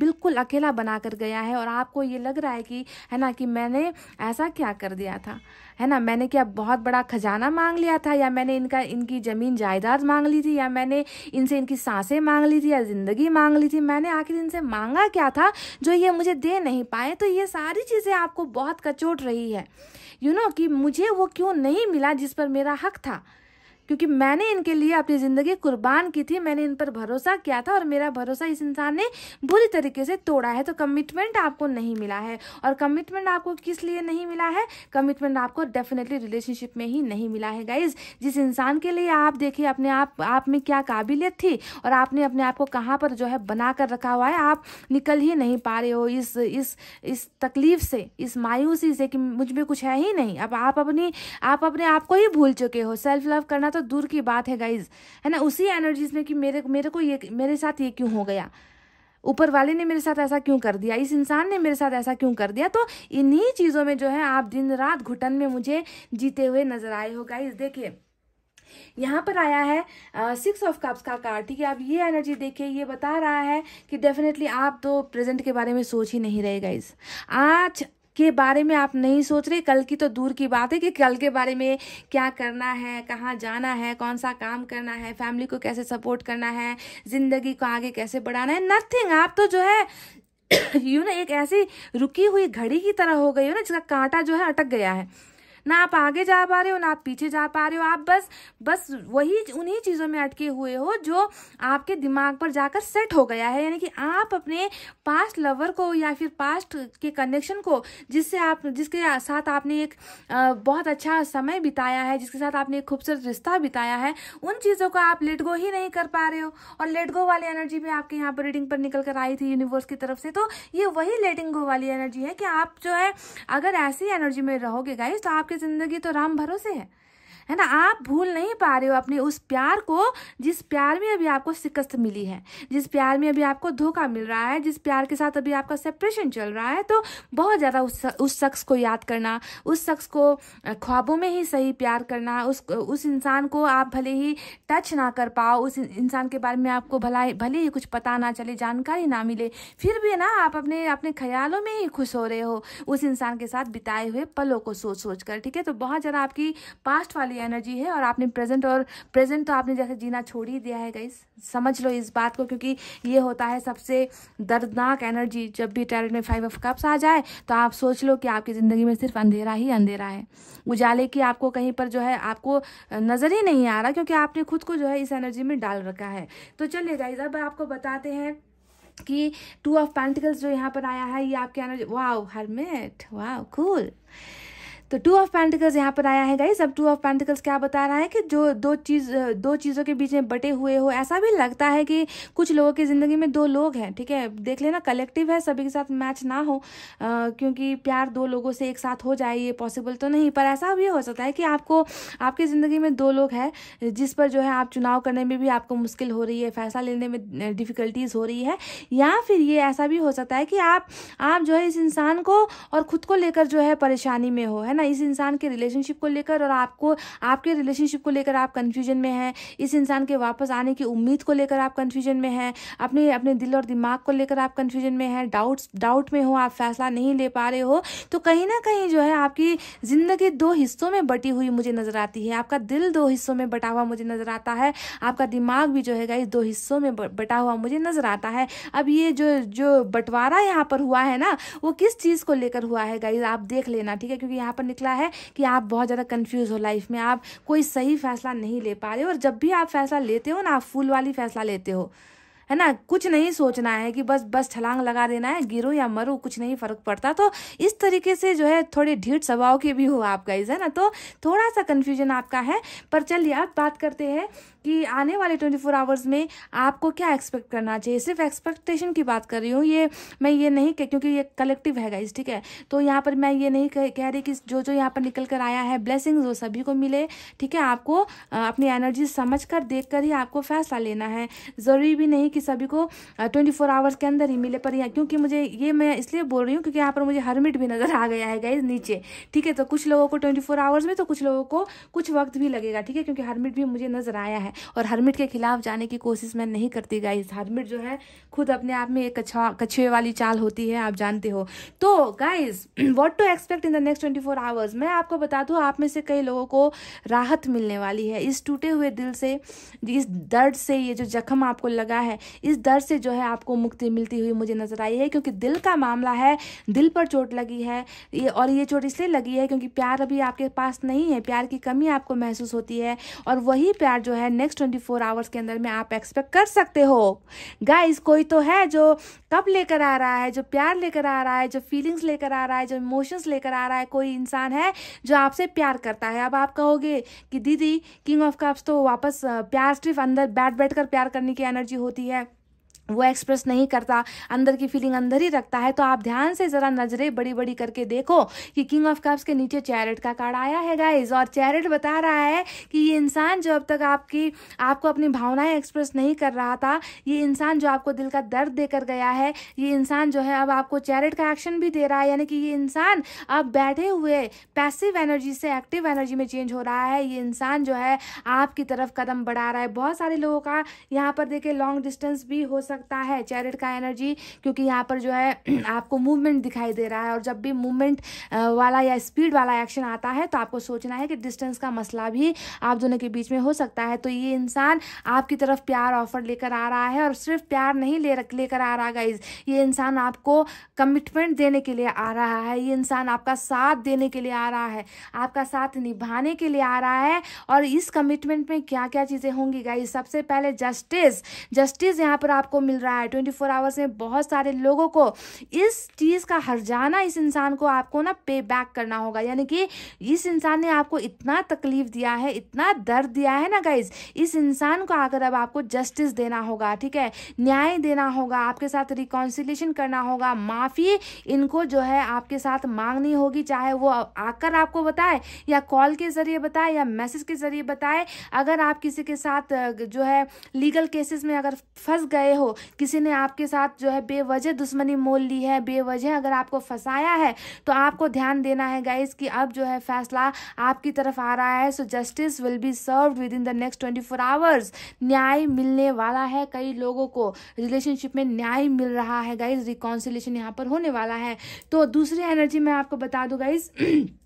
बिल्कुल अकेला बना कर गया है और आपको ये लग रहा है कि है ना कि मैंने ऐसा क्या कर दिया था है ना मैंने क्या बहुत बड़ा खजाना मांग लिया था या मैंने इनका इनकी ज़मीन जायदाद मांग ली थी या मैंने इनसे इनकी सांसें मांग ली थी या ज़िंदगी मांग ली थी मैंने आखिर इनसे मांगा क्या था जो ये मुझे दे नहीं पाए तो ये सारी चीज़ें आपको बहुत कचोट रही है यू you नो know, कि मुझे वो क्यों नहीं मिला जिस पर मेरा हक था क्योंकि मैंने इनके लिए अपनी ज़िंदगी कुर्बान की थी मैंने इन पर भरोसा किया था और मेरा भरोसा इस इंसान ने बुरी तरीके से तोड़ा है तो कमिटमेंट आपको नहीं मिला है और कमिटमेंट आपको किस लिए नहीं मिला है कमिटमेंट आपको डेफिनेटली रिलेशनशिप में ही नहीं मिला है गाइज जिस इंसान के लिए आप देखिए अपने आप आप में क्या काबिलियत थी और आपने अपने आप को कहाँ पर जो है बना कर रखा हुआ है आप निकल ही नहीं पा रहे हो इस इस इस तकलीफ से इस मायूसी से कि मुझ में कुछ है ही नहीं अब आप अपनी आप अपने आप को ही भूल चुके हो सेल्फ लव करना तो तो दूर की बात है गाइज है ना उसी एनर्जीज में कि मेरे मेरे को ये मेरे साथ ये क्यों हो गया ऊपर वाले ने मेरे साथ ऐसा क्यों कर दिया इस इंसान ने मेरे साथ ऐसा क्यों कर दिया तो इन्हीं चीज़ों में जो है आप दिन रात घुटन में मुझे जीते हुए नजर आए हो गाइज देखिए यहाँ पर आया है सिक्स ऑफ कप्स का कार्ड ठीक है आप ये एनर्जी देखिए ये बता रहा है कि डेफिनेटली आप तो प्रेजेंट के बारे में सोच ही नहीं रहे गाइज आज के बारे में आप नहीं सोच रहे कल की तो दूर की बात है कि कल के बारे में क्या करना है कहाँ जाना है कौन सा काम करना है फैमिली को कैसे सपोर्ट करना है ज़िंदगी को आगे कैसे बढ़ाना है नथिंग आप तो जो है यू ना एक ऐसी रुकी हुई घड़ी की तरह हो गई हो ना जिसका कांटा जो है अटक गया है ना आप आगे जा पा रहे हो ना आप पीछे जा पा रहे हो आप बस बस वही उन्हीं चीज़ों में अटके हुए हो जो आपके दिमाग पर जाकर सेट हो गया है यानी कि आप अपने पास्ट लवर को या फिर पास्ट के कनेक्शन को जिससे आप जिसके साथ आपने एक बहुत अच्छा समय बिताया है जिसके साथ आपने एक खूबसूरत रिश्ता बिताया है उन चीज़ों को आप लेट गो ही नहीं कर पा रहे हो और लेट गो वाली एनर्जी भी आपके यहाँ पर रीडिंग पर निकल कर आई थी यूनिवर्स की तरफ से तो ये वही लेटिंग गो वाली एनर्जी है कि आप जो है अगर ऐसी एनर्जी में रहोगे गाइस तो आपके ज़िंदगी तो राम भरोसे है है ना आप भूल नहीं पा रहे हो अपने उस प्यार को जिस प्यार में अभी आपको शिकस्त मिली है जिस प्यार में अभी आपको धोखा मिल रहा है जिस प्यार के साथ अभी आपका सेपरेशन चल रहा है तो बहुत ज़्यादा उस उस शख्स को याद करना उस शख्स को ख्वाबों में ही सही प्यार करना उस उस इंसान को आप भले ही टच ना कर पाओ उस इंसान के बारे में आपको भला भले ही कुछ पता ना चले जानकारी ना मिले फिर भी ना आप अपने अपने ख्यालों में ही खुश हो रहे हो उस इंसान के साथ बिताए हुए पलों को सोच सोच कर ठीक है तो बहुत ज़्यादा आपकी पास्ट वाली वाली एनर्जी है और आपने प्रेजेंट और प्रेजेंट तो आपने जैसे जीना छोड़ ही दिया है गाइस समझ लो इस बात को क्योंकि ये होता है सबसे दर्दनाक एनर्जी जब भी टैरेट में फाइव ऑफ कप्स आ जाए तो आप सोच लो कि आपकी ज़िंदगी में सिर्फ अंधेरा ही अंधेरा है उजाले की आपको कहीं पर जो है आपको नज़र ही नहीं आ रहा क्योंकि आपने खुद को जो है इस एनर्जी में डाल रखा है तो चलिए गाइज अब आपको बताते हैं कि टू ऑफ पैंटिकल्स जो यहाँ पर आया है ये आपके energy wow hermit wow cool cool. तो टू ऑफ पेंटिकल्स यहाँ पर आया है गाइस अब टू ऑफ पेंटिकल्स क्या बता रहा है कि जो दो चीज़ दो चीज़ों के बीच में बटे हुए हो ऐसा भी लगता है कि कुछ लोगों की ज़िंदगी में दो लोग हैं ठीक है देख लेना कलेक्टिव है सभी के साथ मैच ना हो आ, क्योंकि प्यार दो लोगों से एक साथ हो जाए ये पॉसिबल तो नहीं पर ऐसा भी हो सकता है कि आपको आपकी ज़िंदगी में दो लोग हैं जिस पर जो है आप चुनाव करने में भी आपको मुश्किल हो रही है फैसला लेने में डिफ़िकल्टीज़ हो रही है या फिर ये ऐसा भी हो सकता है कि आप आप जो है इस इंसान को और ख़ुद को लेकर जो है परेशानी में हो है ना इस इंसान के रिलेशनशिप को लेकर और आपको आपके रिलेशनशिप को लेकर आप कन्फ्यूजन में हैं इस इंसान के वापस आने की उम्मीद को लेकर आप कन्फ्यूजन में हैं अपने अपने दिल और दिमाग को लेकर आप कन्फ्यूजन में हैं डाउट डाउट में हो आप फैसला नहीं ले पा रहे हो तो कहीं ना कहीं जो है आपकी ज़िंदगी दो हिस्सों में बटी हुई मुझे नज़र आती है आपका दिल दो हिस्सों में बटा हुआ मुझे नज़र आता है आपका दिमाग भी जो है इस दो हिस्सों में बटा हुआ मुझे नज़र आता है अब ये जो जो बंटवारा यहाँ पर हुआ है ना वो किस चीज़ को लेकर हुआ है गाइज आप देख लेना ठीक है क्योंकि यहाँ पर निकला है कि आप बहुत ज़्यादा कन्फ्यूज़ हो लाइफ में आप कोई सही फैसला नहीं ले पा रहे हो और जब भी आप फैसला लेते हो ना आप फूल वाली फैसला लेते हो है ना कुछ नहीं सोचना है कि बस बस छलांग लगा देना है गिरो या मरो कुछ नहीं फर्क पड़ता तो इस तरीके से जो है थोड़े ढीठ स्वभाव के भी हो आप गाइज है ना तो थोड़ा सा कन्फ्यूजन आपका है पर चलिए अब बात करते हैं कि आने वाले 24 आवर्स में आपको क्या एक्सपेक्ट करना चाहिए सिर्फ एक्सपेक्टेशन की बात कर रही हूँ ये मैं ये नहीं कह क्योंकि ये कलेक्टिव है गाइज ठीक है तो यहाँ पर मैं ये नहीं कह, कह रही कि जो जो यहाँ पर निकल कर आया है ब्लेसिंग्स वो सभी को मिले ठीक है आपको अपनी एनर्जी समझ कर देख कर ही आपको फैसला लेना है ज़रूरी भी नहीं कि सभी को ट्वेंटी फोर आवर्स के अंदर ही मिले पर यहाँ क्योंकि मुझे ये मैं इसलिए बोल रही हूँ क्योंकि यहाँ पर मुझे हरमिट भी नज़र आ गया है गाइज नीचे ठीक है तो कुछ लोगों को ट्वेंटी फोर आवर्स में तो कुछ लोगों को कुछ वक्त भी लगेगा ठीक है क्योंकि हरमिट भी मुझे नज़र आया है और हरमिट के खिलाफ जाने की कोशिश मैं नहीं करती गाइज हरमिट जो है खुद अपने आप में एक कछुआ कछुए वाली चाल होती है आप जानते हो तो guys what to expect in the next twenty four hours मैं आपको बता दूँ आप में से कई लोगों को राहत मिलने वाली है इस टूटे हुए दिल से इस दर्द से ये जो जख्म आपको लगा है इस दर्द से जो है आपको मुक्ति मिलती हुई मुझे नजर आई है क्योंकि दिल का मामला है दिल पर चोट लगी है ये और ये चोट इसलिए लगी है क्योंकि प्यार अभी आपके पास नहीं है प्यार की कमी आपको महसूस होती है और वही प्यार जो है नेक्स्ट ट्वेंटी फोर आवर्स के अंदर में आप एक्सपेक्ट कर सकते हो गाइज कोई तो है जो कब लेकर आ रहा है जो प्यार लेकर आ रहा है जो फीलिंग्स लेकर आ रहा है जो इमोशंस लेकर आ रहा है कोई इंसान है जो आपसे प्यार करता है अब आप कहोगे कि दीदी किंग ऑफ कप्स तो वापस प्यार सिर्फ अंदर बैठ बैठ कर प्यार करने की एनर्जी होती है वो एक्सप्रेस नहीं करता अंदर की फीलिंग अंदर ही रखता है तो आप ध्यान से ज़रा नज़रें बड़ी बड़ी करके देखो कि किंग ऑफ कप्स के नीचे चैरिट का कार्ड आया है गाइज और चैरिट बता रहा है कि ये इंसान जो अब तक आपकी आपको अपनी भावनाएं एक्सप्रेस नहीं कर रहा था ये इंसान जो आपको दिल का दर्द देकर गया है ये इंसान जो है अब आपको चैरिट का एक्शन भी दे रहा है यानी कि ये इंसान अब बैठे हुए पैसिव एनर्जी से एक्टिव एनर्जी में चेंज हो रहा है ये इंसान जो है आपकी तरफ कदम बढ़ा रहा है बहुत सारे लोगों का यहाँ पर देखे लॉन्ग डिस्टेंस भी हो सकता सकता है चैरिट का एनर्जी क्योंकि यहाँ पर जो है आपको मूवमेंट दिखाई दे रहा है और जब भी मूवमेंट वाला या स्पीड वाला एक्शन आता है तो आपको सोचना है कि डिस्टेंस का मसला भी आप दोनों के बीच में हो सकता है तो ये इंसान आपकी तरफ प्यार ऑफर लेकर आ रहा है और सिर्फ प्यार नहीं ले लेकर आ रहा गाइज ये इंसान आपको कमिटमेंट देने के लिए आ रहा है ये इंसान आपका साथ देने के लिए आ रहा है आपका साथ निभाने के लिए आ रहा है और इस कमिटमेंट में क्या क्या चीज़ें होंगी गाइज सबसे पहले जस्टिस जस्टिस यहाँ पर आपको मिल रहा है ट्वेंटी फोर आवर्स में बहुत सारे लोगों को इस चीज़ का जाना इस इंसान को आपको ना पे बैक करना होगा यानी कि इस इंसान ने आपको इतना तकलीफ दिया है इतना दर्द दिया है ना गाइज इस इंसान को आकर अब आपको जस्टिस देना होगा ठीक है न्याय देना होगा आपके साथ रिकॉन्सिलेशन करना होगा माफ़ी इनको जो है आपके साथ मांगनी होगी चाहे वो आकर आपको बताए या कॉल के ज़रिए बताए या मैसेज के ज़रिए बताए अगर आप किसी के साथ जो है लीगल केसेस में अगर फंस गए हो किसी ने आपके साथ जो है बेवजह दुश्मनी मोल ली है बेवजह अगर आपको फंसाया है तो आपको ध्यान देना है गाइज कि अब जो है फैसला आपकी तरफ आ रहा है so justice will be serve within the next twenty four hours न्याय मिलने वाला है कई लोगों को रिलेशनशिप में न्याय मिल रहा है गाइज रिकॉन्सिलेशन यहाँ पर होने वाला है तो दूसरी एनर्जी मैं आपको बता दूँ गाइज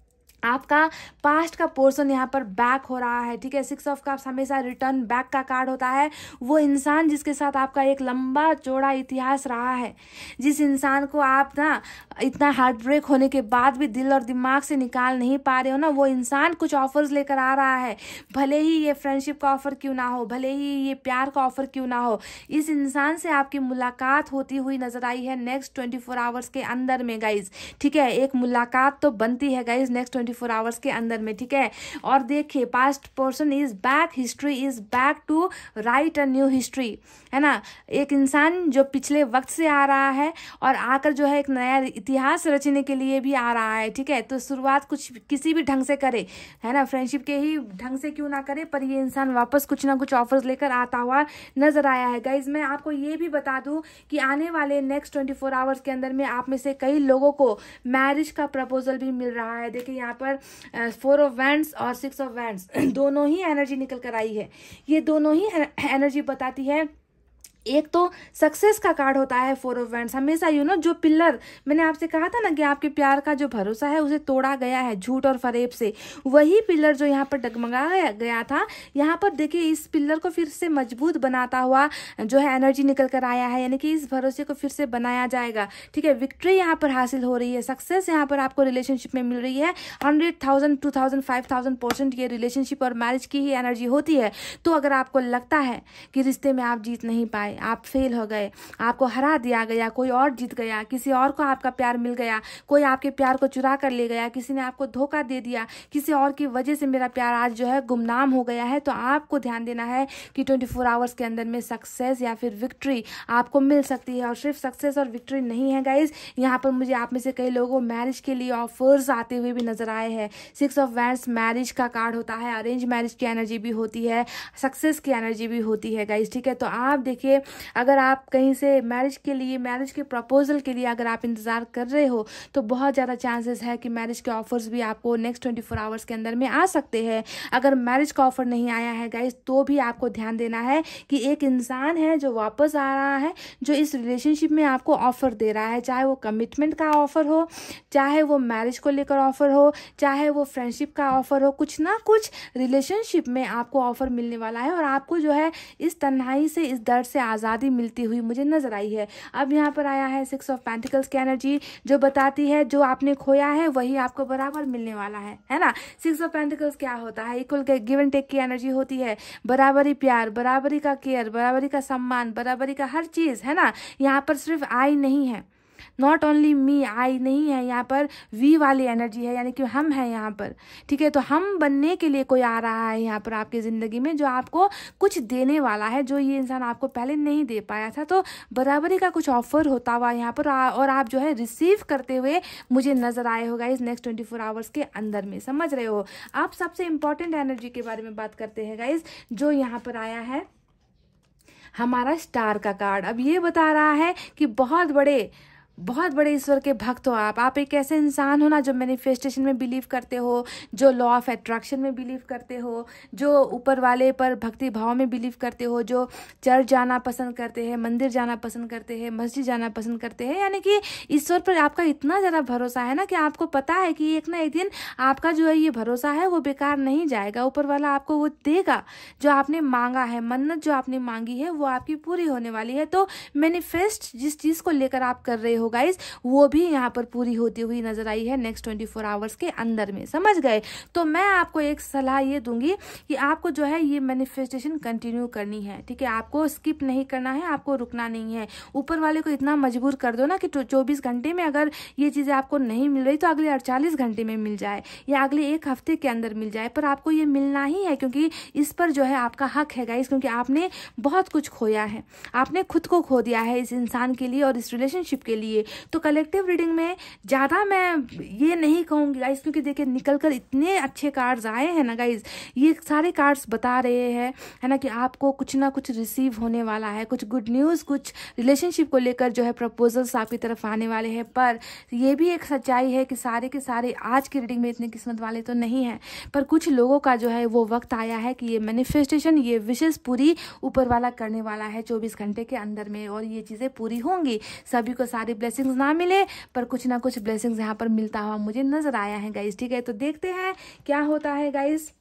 आपका पास्ट का पोर्सन यहाँ पर बैक हो रहा है ठीक है सिक्स ऑफ कप्स हमेशा रिटर्न बैक का कार्ड होता है वो इंसान जिसके साथ आपका एक लंबा चौड़ा इतिहास रहा है जिस इंसान को आप ना इतना हार्ट ब्रेक होने के बाद भी दिल और दिमाग से निकाल नहीं पा रहे हो ना वो इंसान कुछ ऑफर्स लेकर आ रहा है भले ही ये फ्रेंडशिप का ऑफर क्यों ना हो भले ही ये प्यार का ऑफर क्यों ना हो इस इंसान से आपकी मुलाकात होती हुई नजर आई है नेक्स्ट ट्वेंटी फोर आवर्स के अंदर में गाइज ठीक है एक मुलाकात तो बनती है guys next twenty twenty four hours के अंदर में ठीक है और देखिए past person is back history is back to write a new history है ना एक इंसान जो पिछले वक्त से आ रहा है और आकर जो है एक नया इतिहास रचने के लिए भी आ रहा है ठीक है तो शुरुआत कुछ किसी भी ढंग से करे है ना फ्रेंडशिप के ही ढंग से क्यों ना करे पर ये इंसान वापस कुछ ना कुछ ऑफर्स लेकर आता हुआ नजर आया है गाइज मैं आपको ये भी बता दूं कि आने वाले नेक्स्ट ट्वेंटी फोर आवर्स के अंदर में आप में से कई लोगों को मैरिज का प्रपोजल भी मिल रहा है देखिए यहाँ पर फोर ऑफ वैंड्स और सिक्स ऑफ वैंड्स दोनों ही एनर्जी निकल कर आई है ये दोनों ही एनर्जी e-, बताती है एक तो सक्सेस का कार्ड होता है फोर ऑफ वैंड हमेशा यू नो जो पिल्लर मैंने आपसे कहा था ना कि आपके प्यार का जो भरोसा है उसे तोड़ा गया है झूठ और फरेब से वही पिल्लर जो यहाँ पर डगमगा गया था यहाँ पर देखिए इस पिल्लर को फिर से मजबूत बनाता हुआ जो है एनर्जी निकल कर आया है यानी कि इस भरोसे को फिर से बनाया जाएगा ठीक है विक्ट्री यहाँ पर हासिल हो रही है सक्सेस यहाँ पर आपको रिलेशनशिप में मिल रही है hundred thousand two thousand five thousand percent ये रिलेशनशिप और मैरिज की ही एनर्जी होती है तो अगर आपको लगता है कि रिश्ते में आप जीत नहीं पाए गए आप फेल हो गए आपको हरा दिया गया कोई और जीत गया किसी और को आपका प्यार मिल गया कोई आपके प्यार को चुरा कर ले गया किसी ने आपको धोखा दे दिया किसी और की वजह से मेरा प्यार आज जो है गुमनाम हो गया है तो आपको ध्यान देना है कि ट्वेंटी फोर आवर्स के अंदर में सक्सेस या फिर विक्ट्री आपको मिल सकती है और सिर्फ सक्सेस और विक्ट्री नहीं है गाइज यहाँ पर मुझे आप में से कई लोगों मैरिज के लिए ऑफर्स आते हुए भी नजर आए हैं सिक्स ऑफ वैंड मैरिज का कार्ड होता है अरेंज मैरिज की एनर्जी भी होती है सक्सेस की एनर्जी भी होती है गाइज ठीक है तो आप देखिए अगर आप कहीं से मैरिज के लिए मैरिज के प्रपोजल के लिए अगर आप इंतज़ार कर रहे हो तो बहुत ज़्यादा चांसेस है कि मैरिज के ऑफर्स भी आपको नेक्स्ट ट्वेंटी फोर आवर्स के अंदर में आ सकते हैं अगर मैरिज का ऑफर नहीं आया है गाइज तो भी आपको ध्यान देना है कि एक इंसान है जो वापस आ रहा है जो इस रिलेशनशिप में आपको ऑफर दे रहा है चाहे वो कमिटमेंट का ऑफर हो चाहे वो मैरिज को लेकर ऑफर हो चाहे वो फ्रेंडशिप का ऑफर हो कुछ ना कुछ रिलेशनशिप में आपको ऑफर मिलने वाला है और आपको जो है इस तन्हाई से इस दर्द से आज़ादी मिलती हुई मुझे नजर आई है अब यहाँ पर आया है सिक्स ऑफ पेंटिकल्स की एनर्जी जो बताती है जो आपने खोया है वही आपको बराबर मिलने वाला है है ना सिक्स ऑफ पेंटिकल्स क्या होता है इक्वल गिव एंड टेक की एनर्जी होती है बराबरी प्यार बराबरी का केयर बराबरी का सम्मान बराबरी का हर चीज़ है ना यहाँ पर सिर्फ आई नहीं है नॉट ओनली मी आई नहीं है यहाँ पर वी वाली एनर्जी है यानी कि हम हैं यहाँ पर ठीक है तो हम बनने के लिए कोई आ रहा है यहाँ पर आपकी ज़िंदगी में जो आपको कुछ देने वाला है जो ये इंसान आपको पहले नहीं दे पाया था तो बराबरी का कुछ ऑफर होता हुआ यहाँ पर और आप जो है रिसीव करते हुए मुझे नज़र आए होगा इस नेक्स्ट ट्वेंटी फोर आवर्स के अंदर में समझ रहे हो आप सबसे इंपॉर्टेंट एनर्जी के बारे में बात करते हैं गाइज जो यहाँ पर आया है हमारा स्टार का कार्ड अब ये बता रहा है कि बहुत बड़े बहुत बड़े ईश्वर के भक्त हो आप आप एक ऐसे इंसान हो ना जो मैनिफेस्टेशन में बिलीव करते हो जो लॉ ऑफ एट्रैक्शन में बिलीव करते हो जो ऊपर वाले पर भक्ति भाव में बिलीव करते हो जो चर्च जाना पसंद करते हैं मंदिर जाना पसंद करते हैं मस्जिद जाना पसंद करते हैं यानी कि ईश्वर पर आपका इतना ज़्यादा भरोसा है ना कि आपको पता है कि एक ना एक दिन आपका जो है ये भरोसा है वो बेकार नहीं जाएगा ऊपर वाला आपको वो देगा जो आपने मांगा है मन्नत जो आपने मांगी है वो आपकी पूरी होने वाली है तो मैनिफेस्ट जिस चीज़ को लेकर आप कर रहे हो गाइज वो भी यहाँ पर पूरी होती हुई नजर आई है नेक्स्ट ट्वेंटी फोर आवर्स के अंदर में समझ गए तो मैं आपको एक सलाह ये दूंगी कि आपको जो है ये मैनिफेस्टेशन कंटिन्यू करनी है ठीक है आपको स्किप नहीं करना है आपको रुकना नहीं है ऊपर वाले को इतना मजबूर कर दो ना कि चौबीस घंटे में अगर ये चीज़ें आपको नहीं मिल रही तो अगले अड़चालीस घंटे में मिल जाए या अगले एक हफ्ते के अंदर मिल जाए पर आपको ये मिलना ही है क्योंकि इस पर जो है आपका हक है गाइस क्योंकि आपने बहुत कुछ खोया है आपने खुद को खो दिया है इस इंसान के लिए और इस रिलेशनशिप के लिए चाहिए तो कलेक्टिव रीडिंग में ज़्यादा मैं ये नहीं कहूँगी गाइज क्योंकि देखिए निकल कर इतने अच्छे कार्ड्स आए हैं ना गाइज ये सारे कार्ड्स बता रहे हैं है ना कि आपको कुछ ना कुछ रिसीव होने वाला है कुछ गुड न्यूज़ कुछ रिलेशनशिप को लेकर जो है प्रपोजल्स आपकी तरफ आने वाले हैं पर ये भी एक सच्चाई है कि सारे के सारे आज की रीडिंग में इतने किस्मत वाले तो नहीं हैं पर कुछ लोगों का जो है वो वक्त आया है कि ये मैनिफेस्टेशन ये विशेष पूरी ऊपर वाला करने वाला है चौबीस घंटे के अंदर में और ये चीज़ें पूरी होंगी सभी को सारी ब्लेसिंग्स ना मिले पर कुछ ना कुछ ब्लेसिंग्स यहाँ पर मिलता हुआ मुझे नजर आया है गाइस ठीक है तो देखते हैं क्या होता है गाइस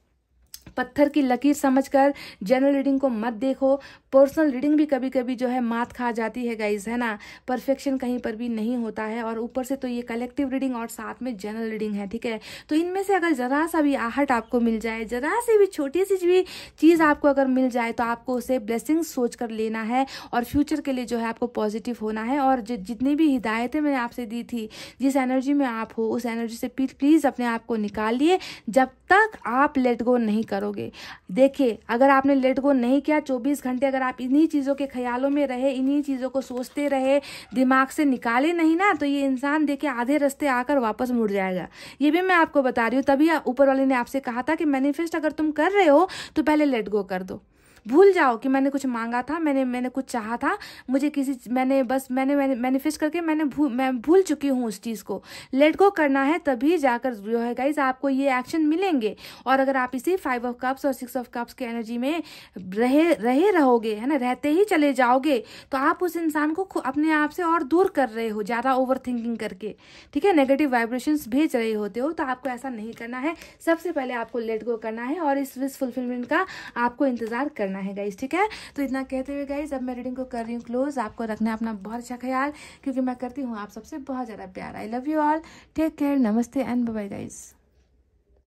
पत्थर की लकीर समझकर जनरल रीडिंग को मत देखो पर्सनल रीडिंग भी कभी कभी जो है मात खा जाती है गाइज है ना परफेक्शन कहीं पर भी नहीं होता है और ऊपर से तो ये कलेक्टिव रीडिंग और साथ में जनरल रीडिंग है ठीक है तो इनमें से अगर ज़रा सा भी आहट आपको मिल जाए ज़रा सी भी छोटी सी भी चीज़ आपको अगर मिल जाए तो आपको उसे ब्लेसिंग सोच कर लेना है और फ्यूचर के लिए जो है आपको पॉजिटिव होना है और जितनी भी हिदायतें मैंने आपसे दी थी जिस एनर्जी में आप हो उस एनर्जी से प्लीज़ अपने आप को निकालिए जब तक आप लेट गो नहीं करोगे देखिए अगर आपने लेट गो नहीं किया चौबीस घंटे अगर आप इन्हीं चीज़ों के ख्यालों में रहे इन्हीं चीज़ों को सोचते रहे दिमाग से निकाले नहीं ना तो ये इंसान देखे आधे रास्ते आकर वापस मुड़ जाएगा ये भी मैं आपको बता रही हूँ तभी ऊपर वाले ने आपसे कहा था कि मैनिफेस्ट अगर तुम कर रहे हो तो पहले लेट गो कर दो भूल जाओ कि मैंने कुछ मांगा था मैंने मैंने कुछ चाहा था मुझे किसी मैंने बस मैंने मैंने मैनिफेस्ट करके मैंने भू, मैं भूल चुकी हूँ उस चीज़ को लेट गो करना है तभी जाकर जो है गाइज आपको ये एक्शन मिलेंगे और अगर आप इसी फाइव ऑफ कप्स और सिक्स ऑफ कप्स की एनर्जी में रहे रहे रहोगे है ना रहते ही चले जाओगे तो आप उस इंसान को अपने आप से और दूर कर रहे हो ज़्यादा ओवर थिंकिंग करके ठीक है नेगेटिव वाइब्रेशन भेज रहे होते हो तो आपको ऐसा नहीं करना है सबसे पहले आपको लेट गो करना है और इस फुलफिलमेंट का आपको इंतजार करना करना है गाइज ठीक है तो इतना कहते हुए गाइज अब मैं रीडिंग को कर रही हूँ क्लोज आपको रखना है अपना बहुत अच्छा ख्याल क्योंकि मैं करती हूँ आप सबसे बहुत ज़्यादा प्यार I love you all take care नमस्ते एंड बाय गाइज़